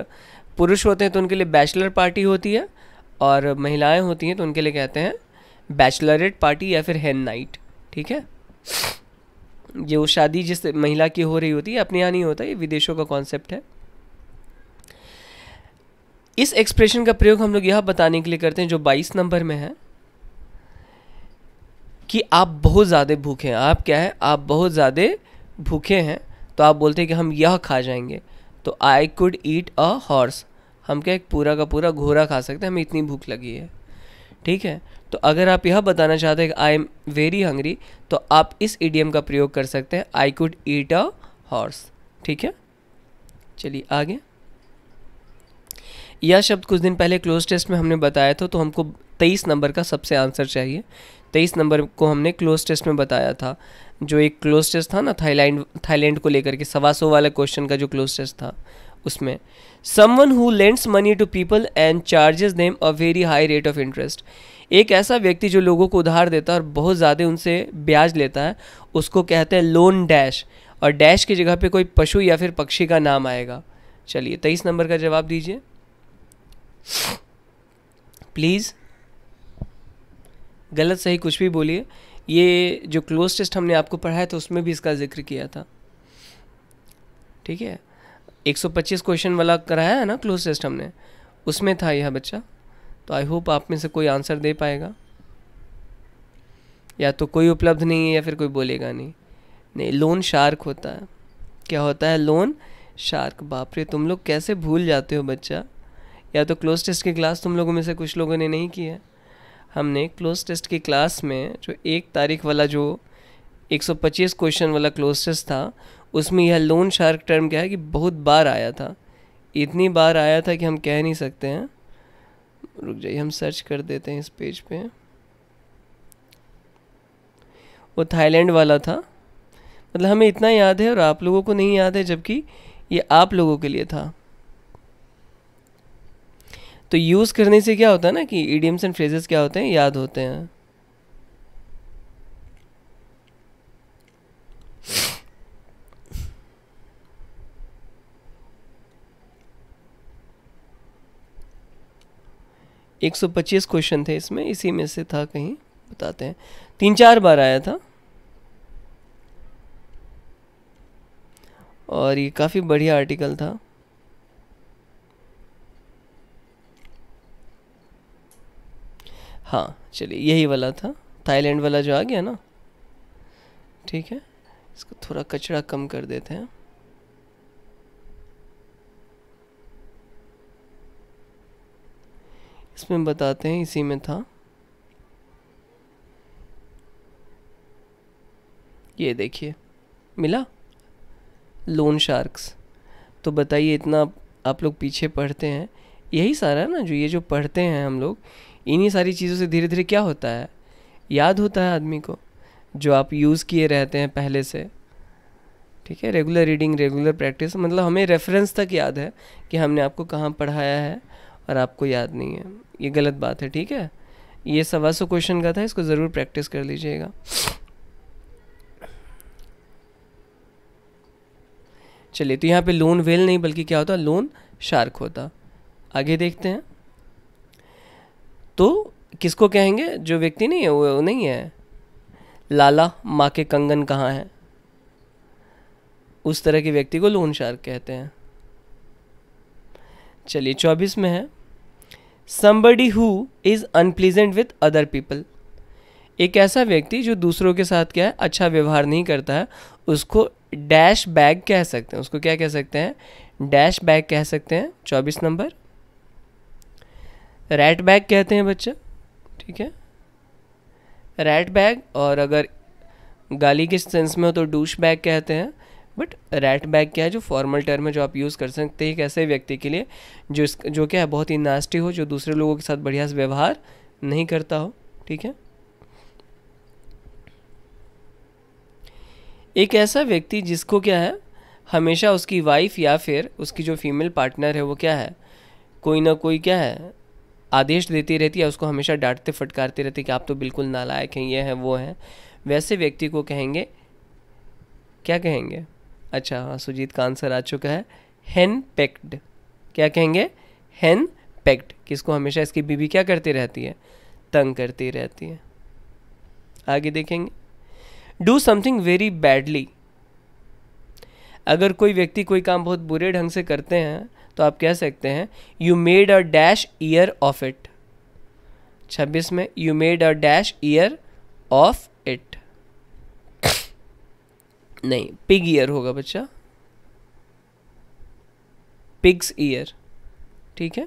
पुरुष होते हैं तो उनके लिए बैचलर पार्टी होती है और महिलाएं होती हैं तो उनके लिए कहते हैं बैचलरेट पार्टी या फिर हैन नाइट ठीक है ये वो शादी जिस महिला की हो रही होती है अपने यहाँ नहीं होता ये विदेशों का कॉन्सेप्ट है इस एक्सप्रेशन का प्रयोग हम लोग यह बताने के लिए करते हैं जो 22 नंबर में है कि आप बहुत ज़्यादा भूखे हैं आप क्या है आप बहुत ज़्यादा भूखे हैं तो आप बोलते हैं कि हम यह खा जाएंगे तो I could eat a horse हम क्या एक पूरा का पूरा घोड़ा खा सकते हैं हमें इतनी भूख लगी है ठीक है तो अगर आप यह बताना चाहते हैं कि आई एम वेरी हंग्री तो आप इस ईडीएम का प्रयोग कर सकते हैं I could eat a horse ठीक है चलिए आगे यह शब्द कुछ दिन पहले क्लोज टेस्ट में हमने बताया था तो हमको तेईस नंबर का सबसे आंसर चाहिए तेईस नंबर को हमने क्लोज टेस्ट में बताया था जो एक क्लोज टेस्ट था ना थाईलैंड थाईलैंड को लेकर के सवा सौ वाला क्वेश्चन का जो क्लोज टेस्ट था उसमें someone who lends money to people and charges them a very high rate of interest एक ऐसा व्यक्ति जो लोगों को उधार देता है और बहुत ज़्यादा उनसे ब्याज लेता है उसको कहते हैं लोन डैश और डैश की जगह पे कोई पशु या फिर पक्षी का नाम आएगा चलिए तेईस नंबर का जवाब दीजिए प्लीज़ गलत सही कुछ भी बोलिए ये जो क्लोज टेस्ट हमने आपको पढ़ाया था उसमें भी इसका जिक्र किया था ठीक है 125 क्वेश्चन वाला कराया है ना क्लोज टेस्ट हमने उसमें था यह बच्चा तो आई होप आप में से कोई आंसर दे पाएगा या तो कोई उपलब्ध नहीं है या फिर कोई बोलेगा नहीं नहीं लोन शार्क होता है क्या होता है लोन शार्क बाप रे तुम लोग कैसे भूल जाते हो बच्चा या तो क्लोज टेस्ट की क्लास तुम लोगों में से कुछ लोगों ने नहीं की है हमने क्लोज टेस्ट की क्लास में जो एक तारीख वाला जो 125 क्वेश्चन वाला क्लोज टेस्ट था उसमें यह लोन शार्क टर्म क्या है कि बहुत बार आया था इतनी बार आया था कि हम कह नहीं सकते हैं रुक जाइए हम सर्च कर देते हैं इस पेज पे वो थाईलैंड वाला था मतलब हमें इतना याद है और आप लोगों को नहीं याद है जबकि ये आप लोगों के लिए था तो यूज़ करने से क्या होता है ना कि ईडियम्स एंड फ्रेजेस क्या होते हैं याद होते हैं एक सौ पच्चीस क्वेश्चन थे इसमें इसी में से था कहीं बताते हैं तीन चार बार आया था और ये काफ़ी बढ़िया आर्टिकल था हाँ चलिए यही वाला था थाईलैंड वाला जो आ गया ना ठीक है इसको थोड़ा कचरा कम कर देते हैं इसमें बताते हैं इसी में था ये देखिए मिला लोन शार्क्स तो बताइए इतना आप लोग पीछे पढ़ते हैं यही सारा है ना जो ये जो पढ़ते हैं हम लोग इन्हीं सारी चीज़ों से धीरे धीरे क्या होता है याद होता है आदमी को जो आप यूज़ किए रहते हैं पहले से ठीक है रेगुलर रीडिंग रेगुलर प्रैक्टिस मतलब हमें रेफरेंस तक याद है कि हमने आपको कहाँ पढ़ाया है और आपको याद नहीं है ये गलत बात है ठीक है ये सवा सौ क्वेश्चन का था इसको ज़रूर प्रैक्टिस कर लीजिएगा चलिए तो यहाँ पे लोन वेल नहीं बल्कि क्या होता लोन शार्क होता आगे देखते हैं तो किसको कहेंगे जो व्यक्ति नहीं है वो नहीं है लाला माँ के कंगन कहाँ है उस तरह के व्यक्ति को लोन शार्क कहते हैं चलिए चौबीस में है somebody who is unpleasant with other people एक ऐसा व्यक्ति जो दूसरों के साथ क्या है अच्छा व्यवहार नहीं करता है उसको डैश बैग कह सकते हैं उसको क्या कह सकते हैं डैश बैग कह सकते हैं चौबीस नंबर रैट बैग कहते हैं बच्चा ठीक है रैट बैग और अगर गाली के सेंस में हो तो डूश बैग कहते हैं बट रैट बैग क्या है जो फॉर्मल टर्म है जो आप यूज़ कर सकते हैं एक ऐसे व्यक्ति के लिए जो इस जो क्या है बहुत ही नास्टी हो जो दूसरे लोगों के साथ बढ़िया से व्यवहार नहीं करता हो ठीक है एक ऐसा व्यक्ति जिसको क्या है हमेशा उसकी वाइफ या फिर उसकी जो फीमेल पार्टनर है वो क्या है कोई ना कोई क्या है आदेश देती रहती है उसको हमेशा डांटते फटकारते रहते कि आप तो बिल्कुल नालायक हैं ये हैं वो हैं वैसे व्यक्ति को कहेंगे क्या कहेंगे अच्छा हाँ सुजीत का आंसर आ चुका है हैन पैक्ड क्या कहेंगे हैन पैक्ड किसको हमेशा इसकी बीवी क्या करती रहती है तंग करती रहती है आगे देखेंगे डू समथिंग वेरी बैडली अगर कोई व्यक्ति कोई काम बहुत बुरे ढंग से करते हैं तो आप कह सकते हैं you made a dash ear of it छब्बीस में you made a dash ear of it नहीं पिग ईयर होगा बच्चा पिग्स ईयर ठीक है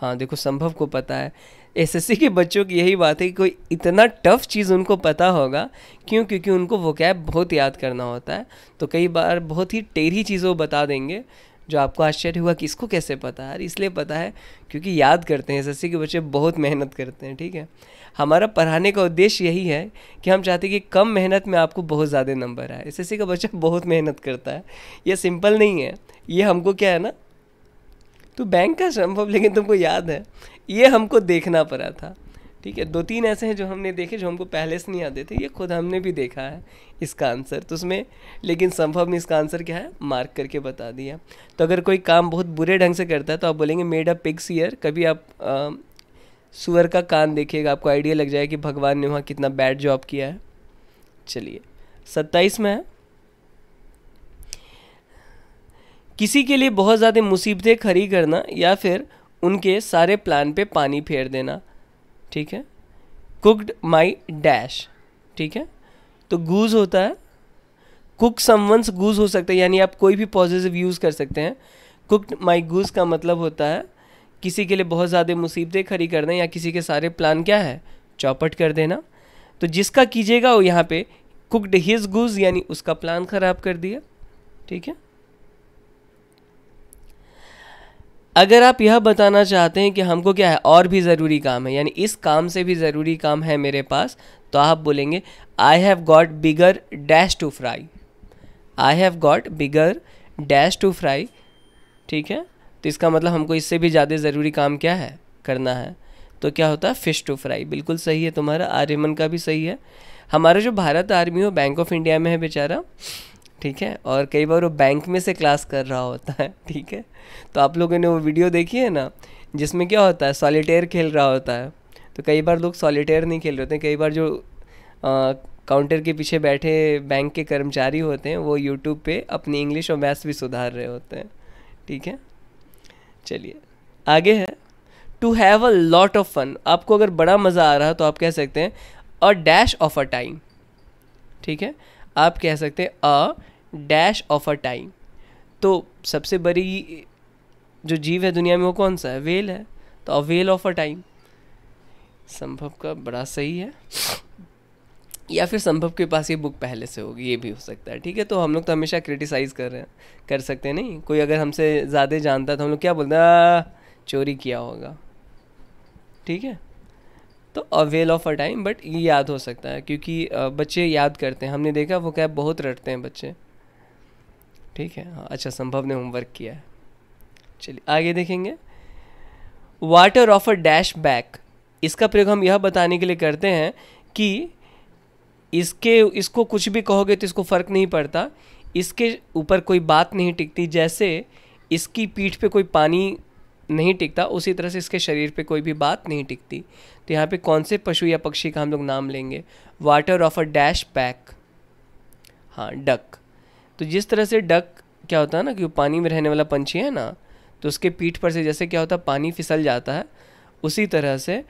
हाँ देखो संभव को पता है एसएससी के बच्चों की यही बात है कि कोई इतना टफ चीज़ उनको पता होगा क्यों क्योंकि उनको वो कैब बहुत याद करना होता है तो कई बार बहुत ही टेढ़ी चीज़ों बता देंगे जो आपको आश्चर्य हुआ कि इसको कैसे पता है इसलिए पता है क्योंकि याद करते हैं एस के बच्चे बहुत मेहनत करते हैं ठीक है हमारा पढ़ाने का उद्देश्य यही है कि हम चाहते हैं कि कम मेहनत में आपको बहुत ज़्यादा नंबर आए एस का बच्चा बहुत मेहनत करता है ये सिंपल नहीं है ये हमको क्या है ना तो बैंक का संभव लेकिन तुमको याद है ये हमको देखना पड़ा था ठीक है दो तीन ऐसे हैं जो हमने देखे जो हमको पहले से नहीं आते थे ये खुद हमने भी देखा है इसका आंसर तो उसमें लेकिन संभव में इसका आंसर क्या है मार्क करके बता दिया तो अगर कोई काम बहुत बुरे ढंग से करता है तो आप बोलेंगे मेड अ पिग्स ईयर कभी आप सुअर का कान देखिएगा आपको आइडिया लग जाएगा कि भगवान ने वहाँ कितना बैड जॉब किया है चलिए सत्ताईस में है किसी के लिए बहुत ज़्यादा मुसीबतें खड़ी करना या फिर उनके सारे प्लान पे पानी फेर देना ठीक है कुकड माई डैश ठीक है तो गूज होता है कुक समवंस गूज हो सकता है यानी आप कोई भी पॉजिटिव यूज़ कर सकते हैं कुकड माई गूज का मतलब होता है किसी के लिए बहुत ज़्यादा मुसीबतें खड़ी करना या किसी के सारे प्लान क्या है चौपट कर देना तो जिसका कीजिएगा वो यहाँ पे कुकड हिज गूज यानी उसका प्लान ख़राब कर दिया ठीक है अगर आप यह बताना चाहते हैं कि हमको क्या है और भी ज़रूरी काम है यानी इस काम से भी ज़रूरी काम है मेरे पास तो आप बोलेंगे I have got bigger dash to fry I have got bigger dash to fry ठीक है तो इसका मतलब हमको इससे भी ज़्यादा ज़रूरी काम क्या है करना है तो क्या होता है फ़िश टू फ्राई बिल्कुल सही है तुम्हारा आर्यमन का भी सही है हमारा जो भारत आर्मी हो बैंक ऑफ इंडिया में है बेचारा ठीक है और कई बार वो बैंक में से क्लास कर रहा होता है ठीक है तो आप लोगों ने वो वीडियो देखी है ना जिसमें क्या होता है सॉलिटेयर खेल रहा होता है तो कई बार लोग सॉलिटेयर नहीं खेल रहे होते हैं कई बार जो आ, काउंटर के पीछे बैठे बैंक के कर्मचारी होते हैं वो यूट्यूब पे अपनी इंग्लिश और मैथ्स भी सुधार रहे होते हैं ठीक है चलिए आगे है to have a lot of fun आपको अगर बड़ा मज़ा आ रहा है तो आप कह सकते हैं a dash of a time ठीक है आप कह सकते हैं a dash of a time तो सबसे बड़ी जो जीव है दुनिया में वो कौन सा है वेल है तो a whale of a time संभव का बड़ा सही है या फिर संभव के पास ये बुक पहले से होगी ये भी हो सकता है ठीक है तो हम लोग तो हमेशा क्रिटिसाइज़ कर रहे हैं कर सकते हैं नहीं कोई अगर हमसे ज़्यादा जानता तो हम लोग क्या बोलते हैं चोरी किया होगा ठीक है तो a whale of a time but ये याद हो सकता है क्योंकि बच्चे याद करते हैं हमने देखा वो कैब बहुत रटते हैं बच्चे ठीक है हाँ अच्छा संभव ने होमवर्क किया है चलिए आगे देखेंगे water off a dash back इसका प्रयोग हम यह बताने के लिए करते हैं कि इसके इसको कुछ भी कहोगे तो इसको फ़र्क नहीं पड़ता इसके ऊपर कोई बात नहीं टिकती जैसे इसकी पीठ पे कोई पानी नहीं टिकता उसी तरह से इसके शरीर पे कोई भी बात नहीं टिकती तो यहाँ पे कौन से पशु या पक्षी का हम लोग नाम लेंगे water off a dash pack हाँ डक तो जिस तरह से डक क्या होता है ना कि वो पानी में रहने वाला पंछी है ना तो उसके पीठ पर से जैसे क्या होता है पानी फिसल जाता है उसी तरह से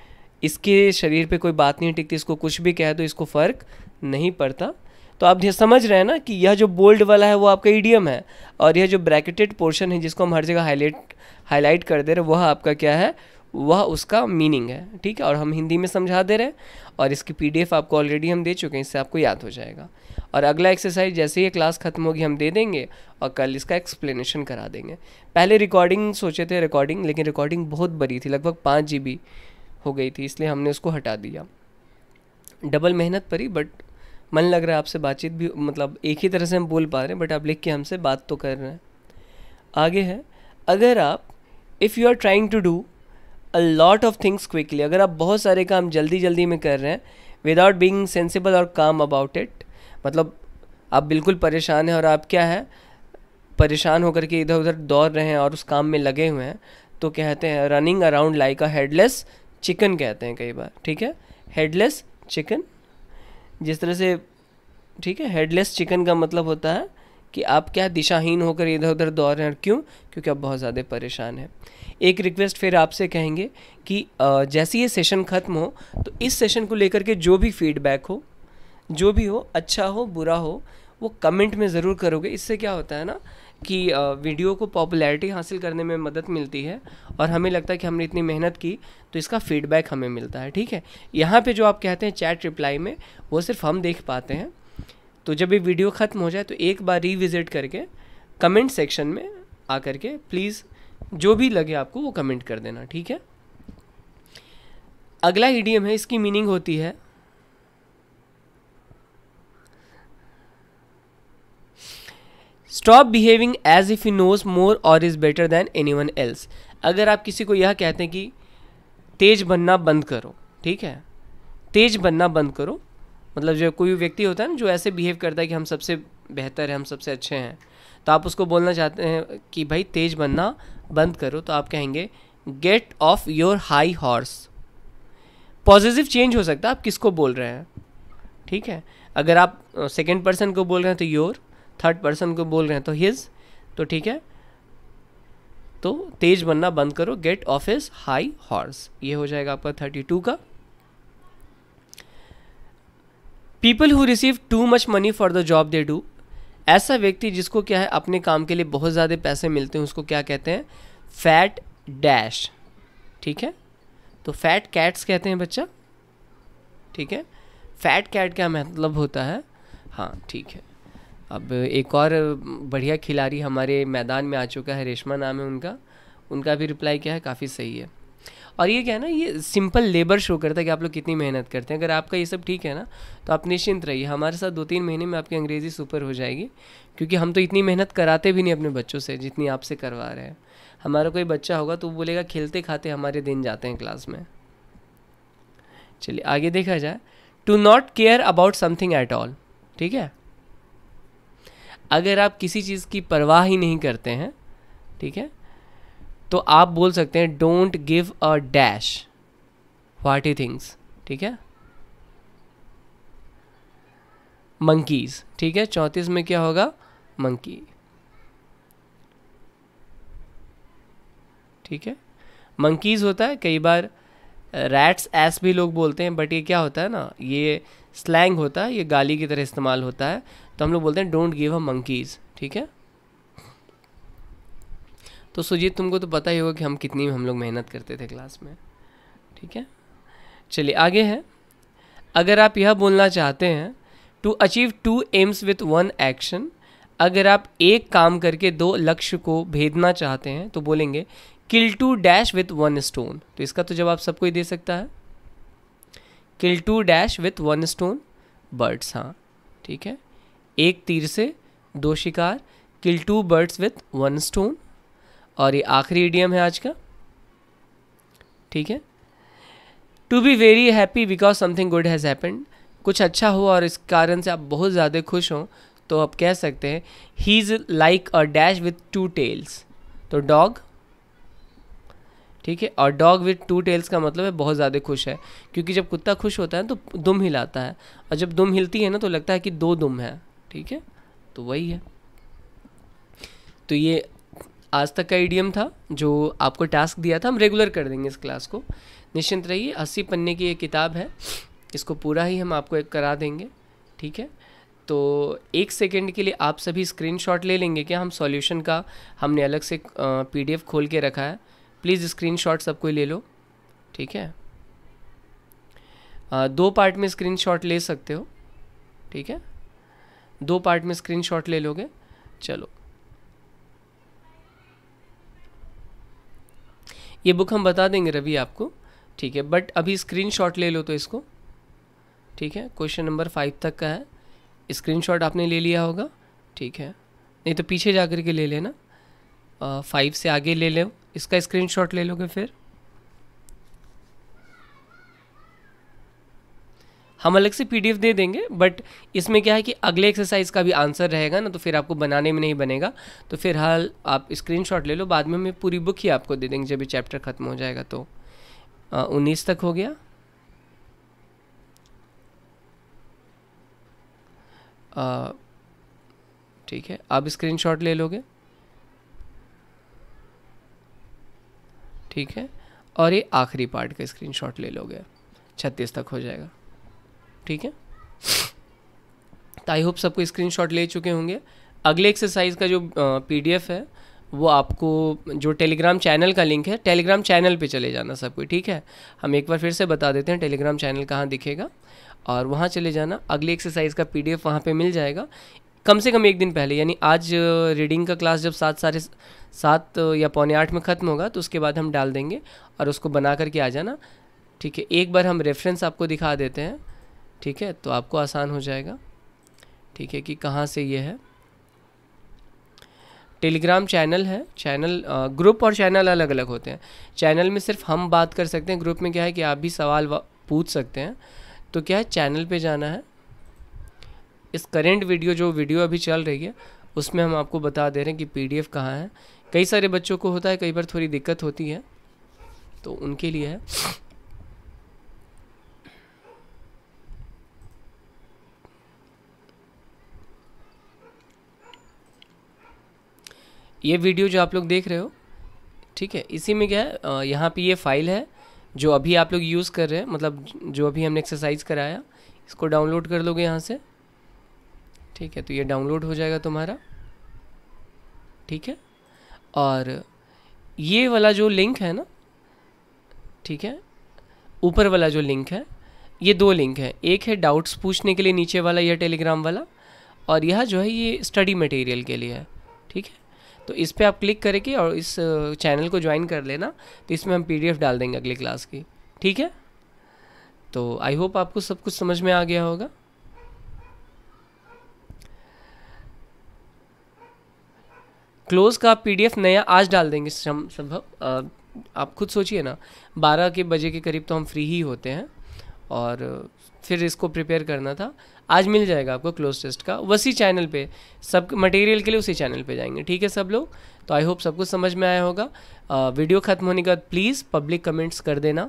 इसके शरीर पे कोई बात नहीं टिकती इसको कुछ भी कहे तो इसको फ़र्क नहीं पड़ता तो आप समझ रहे हैं ना कि यह जो बोल्ड वाला है वो आपका ईडियम है और यह जो ब्रैकेटेड पोर्शन है जिसको हम हर जगह हाईलाइट हाईलाइट कर दे रहे वह आपका क्या है वह उसका मीनिंग है ठीक है और हम हिंदी में समझा दे रहे हैं और इसकी पीडीएफ आपको ऑलरेडी हम दे चुके हैं इससे आपको याद हो जाएगा और अगला एक्सरसाइज जैसे ही क्लास ख़त्म होगी हम दे देंगे और कल इसका एक्सप्लेनेशन करा देंगे पहले रिकॉर्डिंग सोचे थे रिकॉर्डिंग लेकिन रिकॉर्डिंग बहुत बड़ी थी लगभग पाँच जी हो गई थी इसलिए हमने उसको हटा दिया डबल मेहनत पड़ी बट मन लग रहा है आपसे बातचीत भी मतलब एक ही तरह से हम बोल पा रहे हैं बट आप लिख के हमसे बात तो कर रहे हैं आगे है अगर आप if you are trying to do a lot of things quickly अगर आप बहुत सारे काम जल्दी जल्दी में कर रहे हैं विदाउट बींग सेंसिबल और काम अबाउट इट मतलब आप बिल्कुल परेशान हैं और आप क्या है परेशान होकर के इधर उधर दौड़ रहे हैं और उस काम में लगे हुए हैं तो कहते हैं running around like a headless chicken कहते हैं कई बार ठीक है हेडलेस चिकन जिस तरह से ठीक है हेडलेस चिकन का मतलब होता है कि आप क्या दिशाहीन होकर इधर उधर दौड़ रहे हैं क्यों क्योंकि आप बहुत ज़्यादा परेशान हैं एक रिक्वेस्ट फिर आपसे कहेंगे कि जैसे ये सेशन ख़त्म हो तो इस सेशन को लेकर के जो भी फीडबैक हो जो भी हो अच्छा हो बुरा हो वो कमेंट में ज़रूर करोगे इससे क्या होता है ना कि वीडियो को पॉपुलैरिटी हासिल करने में मदद मिलती है और हमें लगता है कि हमने इतनी मेहनत की तो इसका फीडबैक हमें मिलता है ठीक है यहाँ पे जो आप कहते हैं चैट रिप्लाई में वो सिर्फ हम देख पाते हैं तो जब ये वीडियो ख़त्म हो जाए तो एक बार रीविज़िट करके कमेंट सेक्शन में आ करके प्लीज़ जो भी लगे आपको वो कमेंट कर देना ठीक है अगला ईडीएम है इसकी मीनिंग होती है stop behaving as if you knows more और is better than anyone else अगर आप किसी को यह कहते हैं कि तेज बनना बंद करो ठीक है तेज बनना बंद करो मतलब जो कोई व्यक्ति होता है ना जो ऐसे बिहेव करता है कि हम सबसे बेहतर है हम सबसे अच्छे हैं तो आप उसको बोलना चाहते हैं कि भाई तेज बनना बंद करो तो आप कहेंगे get off your high horse positive change हो सकता है आप किसको बोल रहे हैं ठीक है अगर आप सेकेंड पर्सन को बोल रहे हैं तो योर थर्ड पर्सन को बोल रहे हैं तो हिज तो ठीक है तो तेज बनना बंद करो get off is high horse ये हो जाएगा आपका थर्टी टू का people who receive too much money for the job they do ऐसा व्यक्ति जिसको क्या है अपने काम के लिए बहुत ज़्यादा पैसे मिलते हैं उसको क्या कहते हैं फैट डैश ठीक है तो फैट कैट्स कहते हैं बच्चा ठीक है फैट कैट क्या मतलब होता है हाँ ठीक है अब एक और बढ़िया खिलाड़ी हमारे मैदान में आ चुका है रेशमा नाम है उनका उनका भी रिप्लाई क्या है काफ़ी सही है और ये क्या है ना ये सिंपल लेबर शो करता है कि आप लोग कितनी मेहनत करते हैं अगर आपका ये सब ठीक है ना तो आप निश्चिंत रहिए हमारे साथ दो तीन महीने में आपकी अंग्रेज़ी सुपर हो जाएगी क्योंकि हम तो इतनी मेहनत कराते भी नहीं अपने बच्चों से जितनी आपसे करवा रहे हैं हमारा कोई बच्चा होगा तो वो बोलेगा खेलते खाते हमारे दिन जाते हैं क्लास में चलिए आगे देखा जाए to not care about something at all ठीक है अगर आप किसी चीज़ की परवाह ही नहीं करते हैं ठीक है तो आप बोल सकते हैं don't give a dash what he things ठीक है मंकीज ठीक है चौंतीस में क्या होगा मंकी ठीक है मंकीज होता है कई बार रैट्स एस भी लोग बोलते हैं बट ये क्या होता है ना ये स्लैंग होता है ये गाली की तरह इस्तेमाल होता है तो हम लोग बोलते हैं डोंट गिव अ मंकीज़ ठीक है तो सुजीत तुमको तो पता ही होगा कि हम कितनी हम लोग मेहनत करते थे क्लास में ठीक है चलिए आगे है अगर आप यह बोलना चाहते हैं to achieve two aims with one action अगर आप एक काम करके दो लक्ष्य को भेदना चाहते हैं तो बोलेंगे kill two dash with one stone तो इसका तो जवाब सबको ही दे सकता है kill two dash with one stone birds हाँ ठीक है एक तीर से दो शिकार kill two birds with one stone और ये आखिरी इडियम है आज का ठीक है to be very happy because something good has happened कुछ अच्छा हुआ और इस कारण से आप बहुत ज़्यादा खुश हों तो आप कह सकते हैं he is like a dash with two tails तो डॉग ठीक है और डॉग विथ टू टेल्स का मतलब है बहुत ज़्यादा खुश है क्योंकि जब कुत्ता खुश होता है तो दुम हिलाता है और जब दुम हिलती है ना तो लगता है कि दो दुम है ठीक है तो वही है तो ये आज तक का ईडीएम था जो आपको टास्क दिया था हम रेगुलर कर देंगे इस क्लास को निश्चिंत रहिए अस्सी पन्ने की ये किताब है इसको पूरा ही हम आपको एक करा देंगे ठीक है तो एक सेकेंड के लिए आप सभी स्क्रीनशॉट ले लेंगे क्या हम सॉल्यूशन का हमने अलग से पीडीएफ खोल के रखा है प्लीज़ स्क्रीनशॉट सबको ले लो ठीक है आ, दो पार्ट में स्क्रीनशॉट ले सकते हो ठीक है दो पार्ट में स्क्रीनशॉट ले लोगे चलो ये बुक हम बता देंगे रवि आपको ठीक है बट अभी स्क्रीनशॉट ले लो तो इसको ठीक है क्वेश्चन नंबर फाइव तक का है स्क्रीनशॉट आपने ले लिया होगा ठीक है नहीं तो पीछे जा कर के ले लेना फाइव से आगे ले लो इसका स्क्रीनशॉट ले लोगे फिर हम अलग से पी दे देंगे बट इसमें क्या है कि अगले एक्सरसाइज का भी आंसर रहेगा ना तो फिर आपको बनाने में नहीं बनेगा तो फिलहाल आप स्क्रीन ले लो बाद में हम पूरी बुक ही आपको दे देंगे जब ये चैप्टर ख़त्म हो जाएगा तो उन्नीस तक हो गया ठीक है आप स्क्रीनशॉट ले लोगे ठीक है और ये आखिरी पार्ट का स्क्रीनशॉट ले लोगे छत्तीस तक हो जाएगा ठीक है तो आई होप सबको शॉट ले चुके होंगे अगले एक्सरसाइज का जो एफ है वो आपको जो टेलीग्राम चैनल का लिंक है टेलीग्राम चैनल पे चले जाना सबको ठीक है हम एक बार फिर से बता देते हैं टेलीग्राम चैनल कहाँ दिखेगा और वहाँ चले जाना अगली एक्सरसाइज का पी डी एफ वहाँ पर मिल जाएगा कम से कम एक दिन पहले यानी आज रीडिंग का क्लास जब सात साढ़े सात या पौने आठ में ख़त्म होगा तो उसके बाद हम डाल देंगे और उसको बना करके आ जाना ठीक है एक बार हम रेफरेंस आपको दिखा देते हैं ठीक है तो आपको आसान हो जाएगा ठीक है कि कहाँ से ये है टेलीग्राम चैनल है चैनल ग्रुप और चैनल अलग अलग होते हैं चैनल में सिर्फ हम बात कर सकते हैं ग्रुप में क्या है कि आप भी सवाल पूछ सकते हैं तो क्या है चैनल पे जाना है इस करेंट वीडियो जो वीडियो अभी चल रही है उसमें हम आपको बता दे रहे हैं कि पीडीएफ कहाँ है कई सारे बच्चों को होता है कई बार थोड़ी दिक्कत होती है तो उनके लिए है ये वीडियो जो आप लोग देख रहे हो ठीक है इसी में क्या है यहाँ पे ये फाइल है जो अभी आप लोग यूज़ कर रहे हैं मतलब जो अभी हमने एक्सरसाइज कराया इसको डाउनलोड कर लोगे यहाँ से ठीक है तो ये डाउनलोड हो जाएगा तुम्हारा ठीक है और ये वाला जो लिंक है ना ठीक है ऊपर वाला जो लिंक है ये दो लिंक है एक है डाउट्स पूछने के लिए नीचे वाला या टेलीग्राम वाला और यह जो है ये स्टडी मटेरियल के लिए है ठीक है तो इस पर आप क्लिक करके और इस चैनल को ज्वाइन कर लेना तो इसमें हम पी डाल देंगे अगले क्लास की ठीक है तो आई होप आपको सब कुछ समझ में आ गया होगा क्लोज का पीडीएफ नया आज डाल देंगे संभव आप खुद सोचिए ना बारह के बजे के करीब तो हम फ्री ही होते हैं और फिर इसको प्रिपेयर करना था आज मिल जाएगा आपको क्लोज टेस्ट का वसी चैनल पे सब मटेरियल के लिए उसी चैनल पे जाएंगे ठीक है सब लोग तो आई होप सब कुछ समझ में आया होगा आ, वीडियो ख़त्म होने के बाद प्लीज़ पब्लिक कमेंट्स कर देना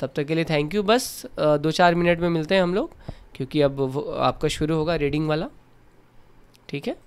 तब तक के लिए थैंक यू बस आ, दो चार मिनट में मिलते हैं हम लोग क्योंकि अब आपका शुरू होगा रीडिंग वाला ठीक है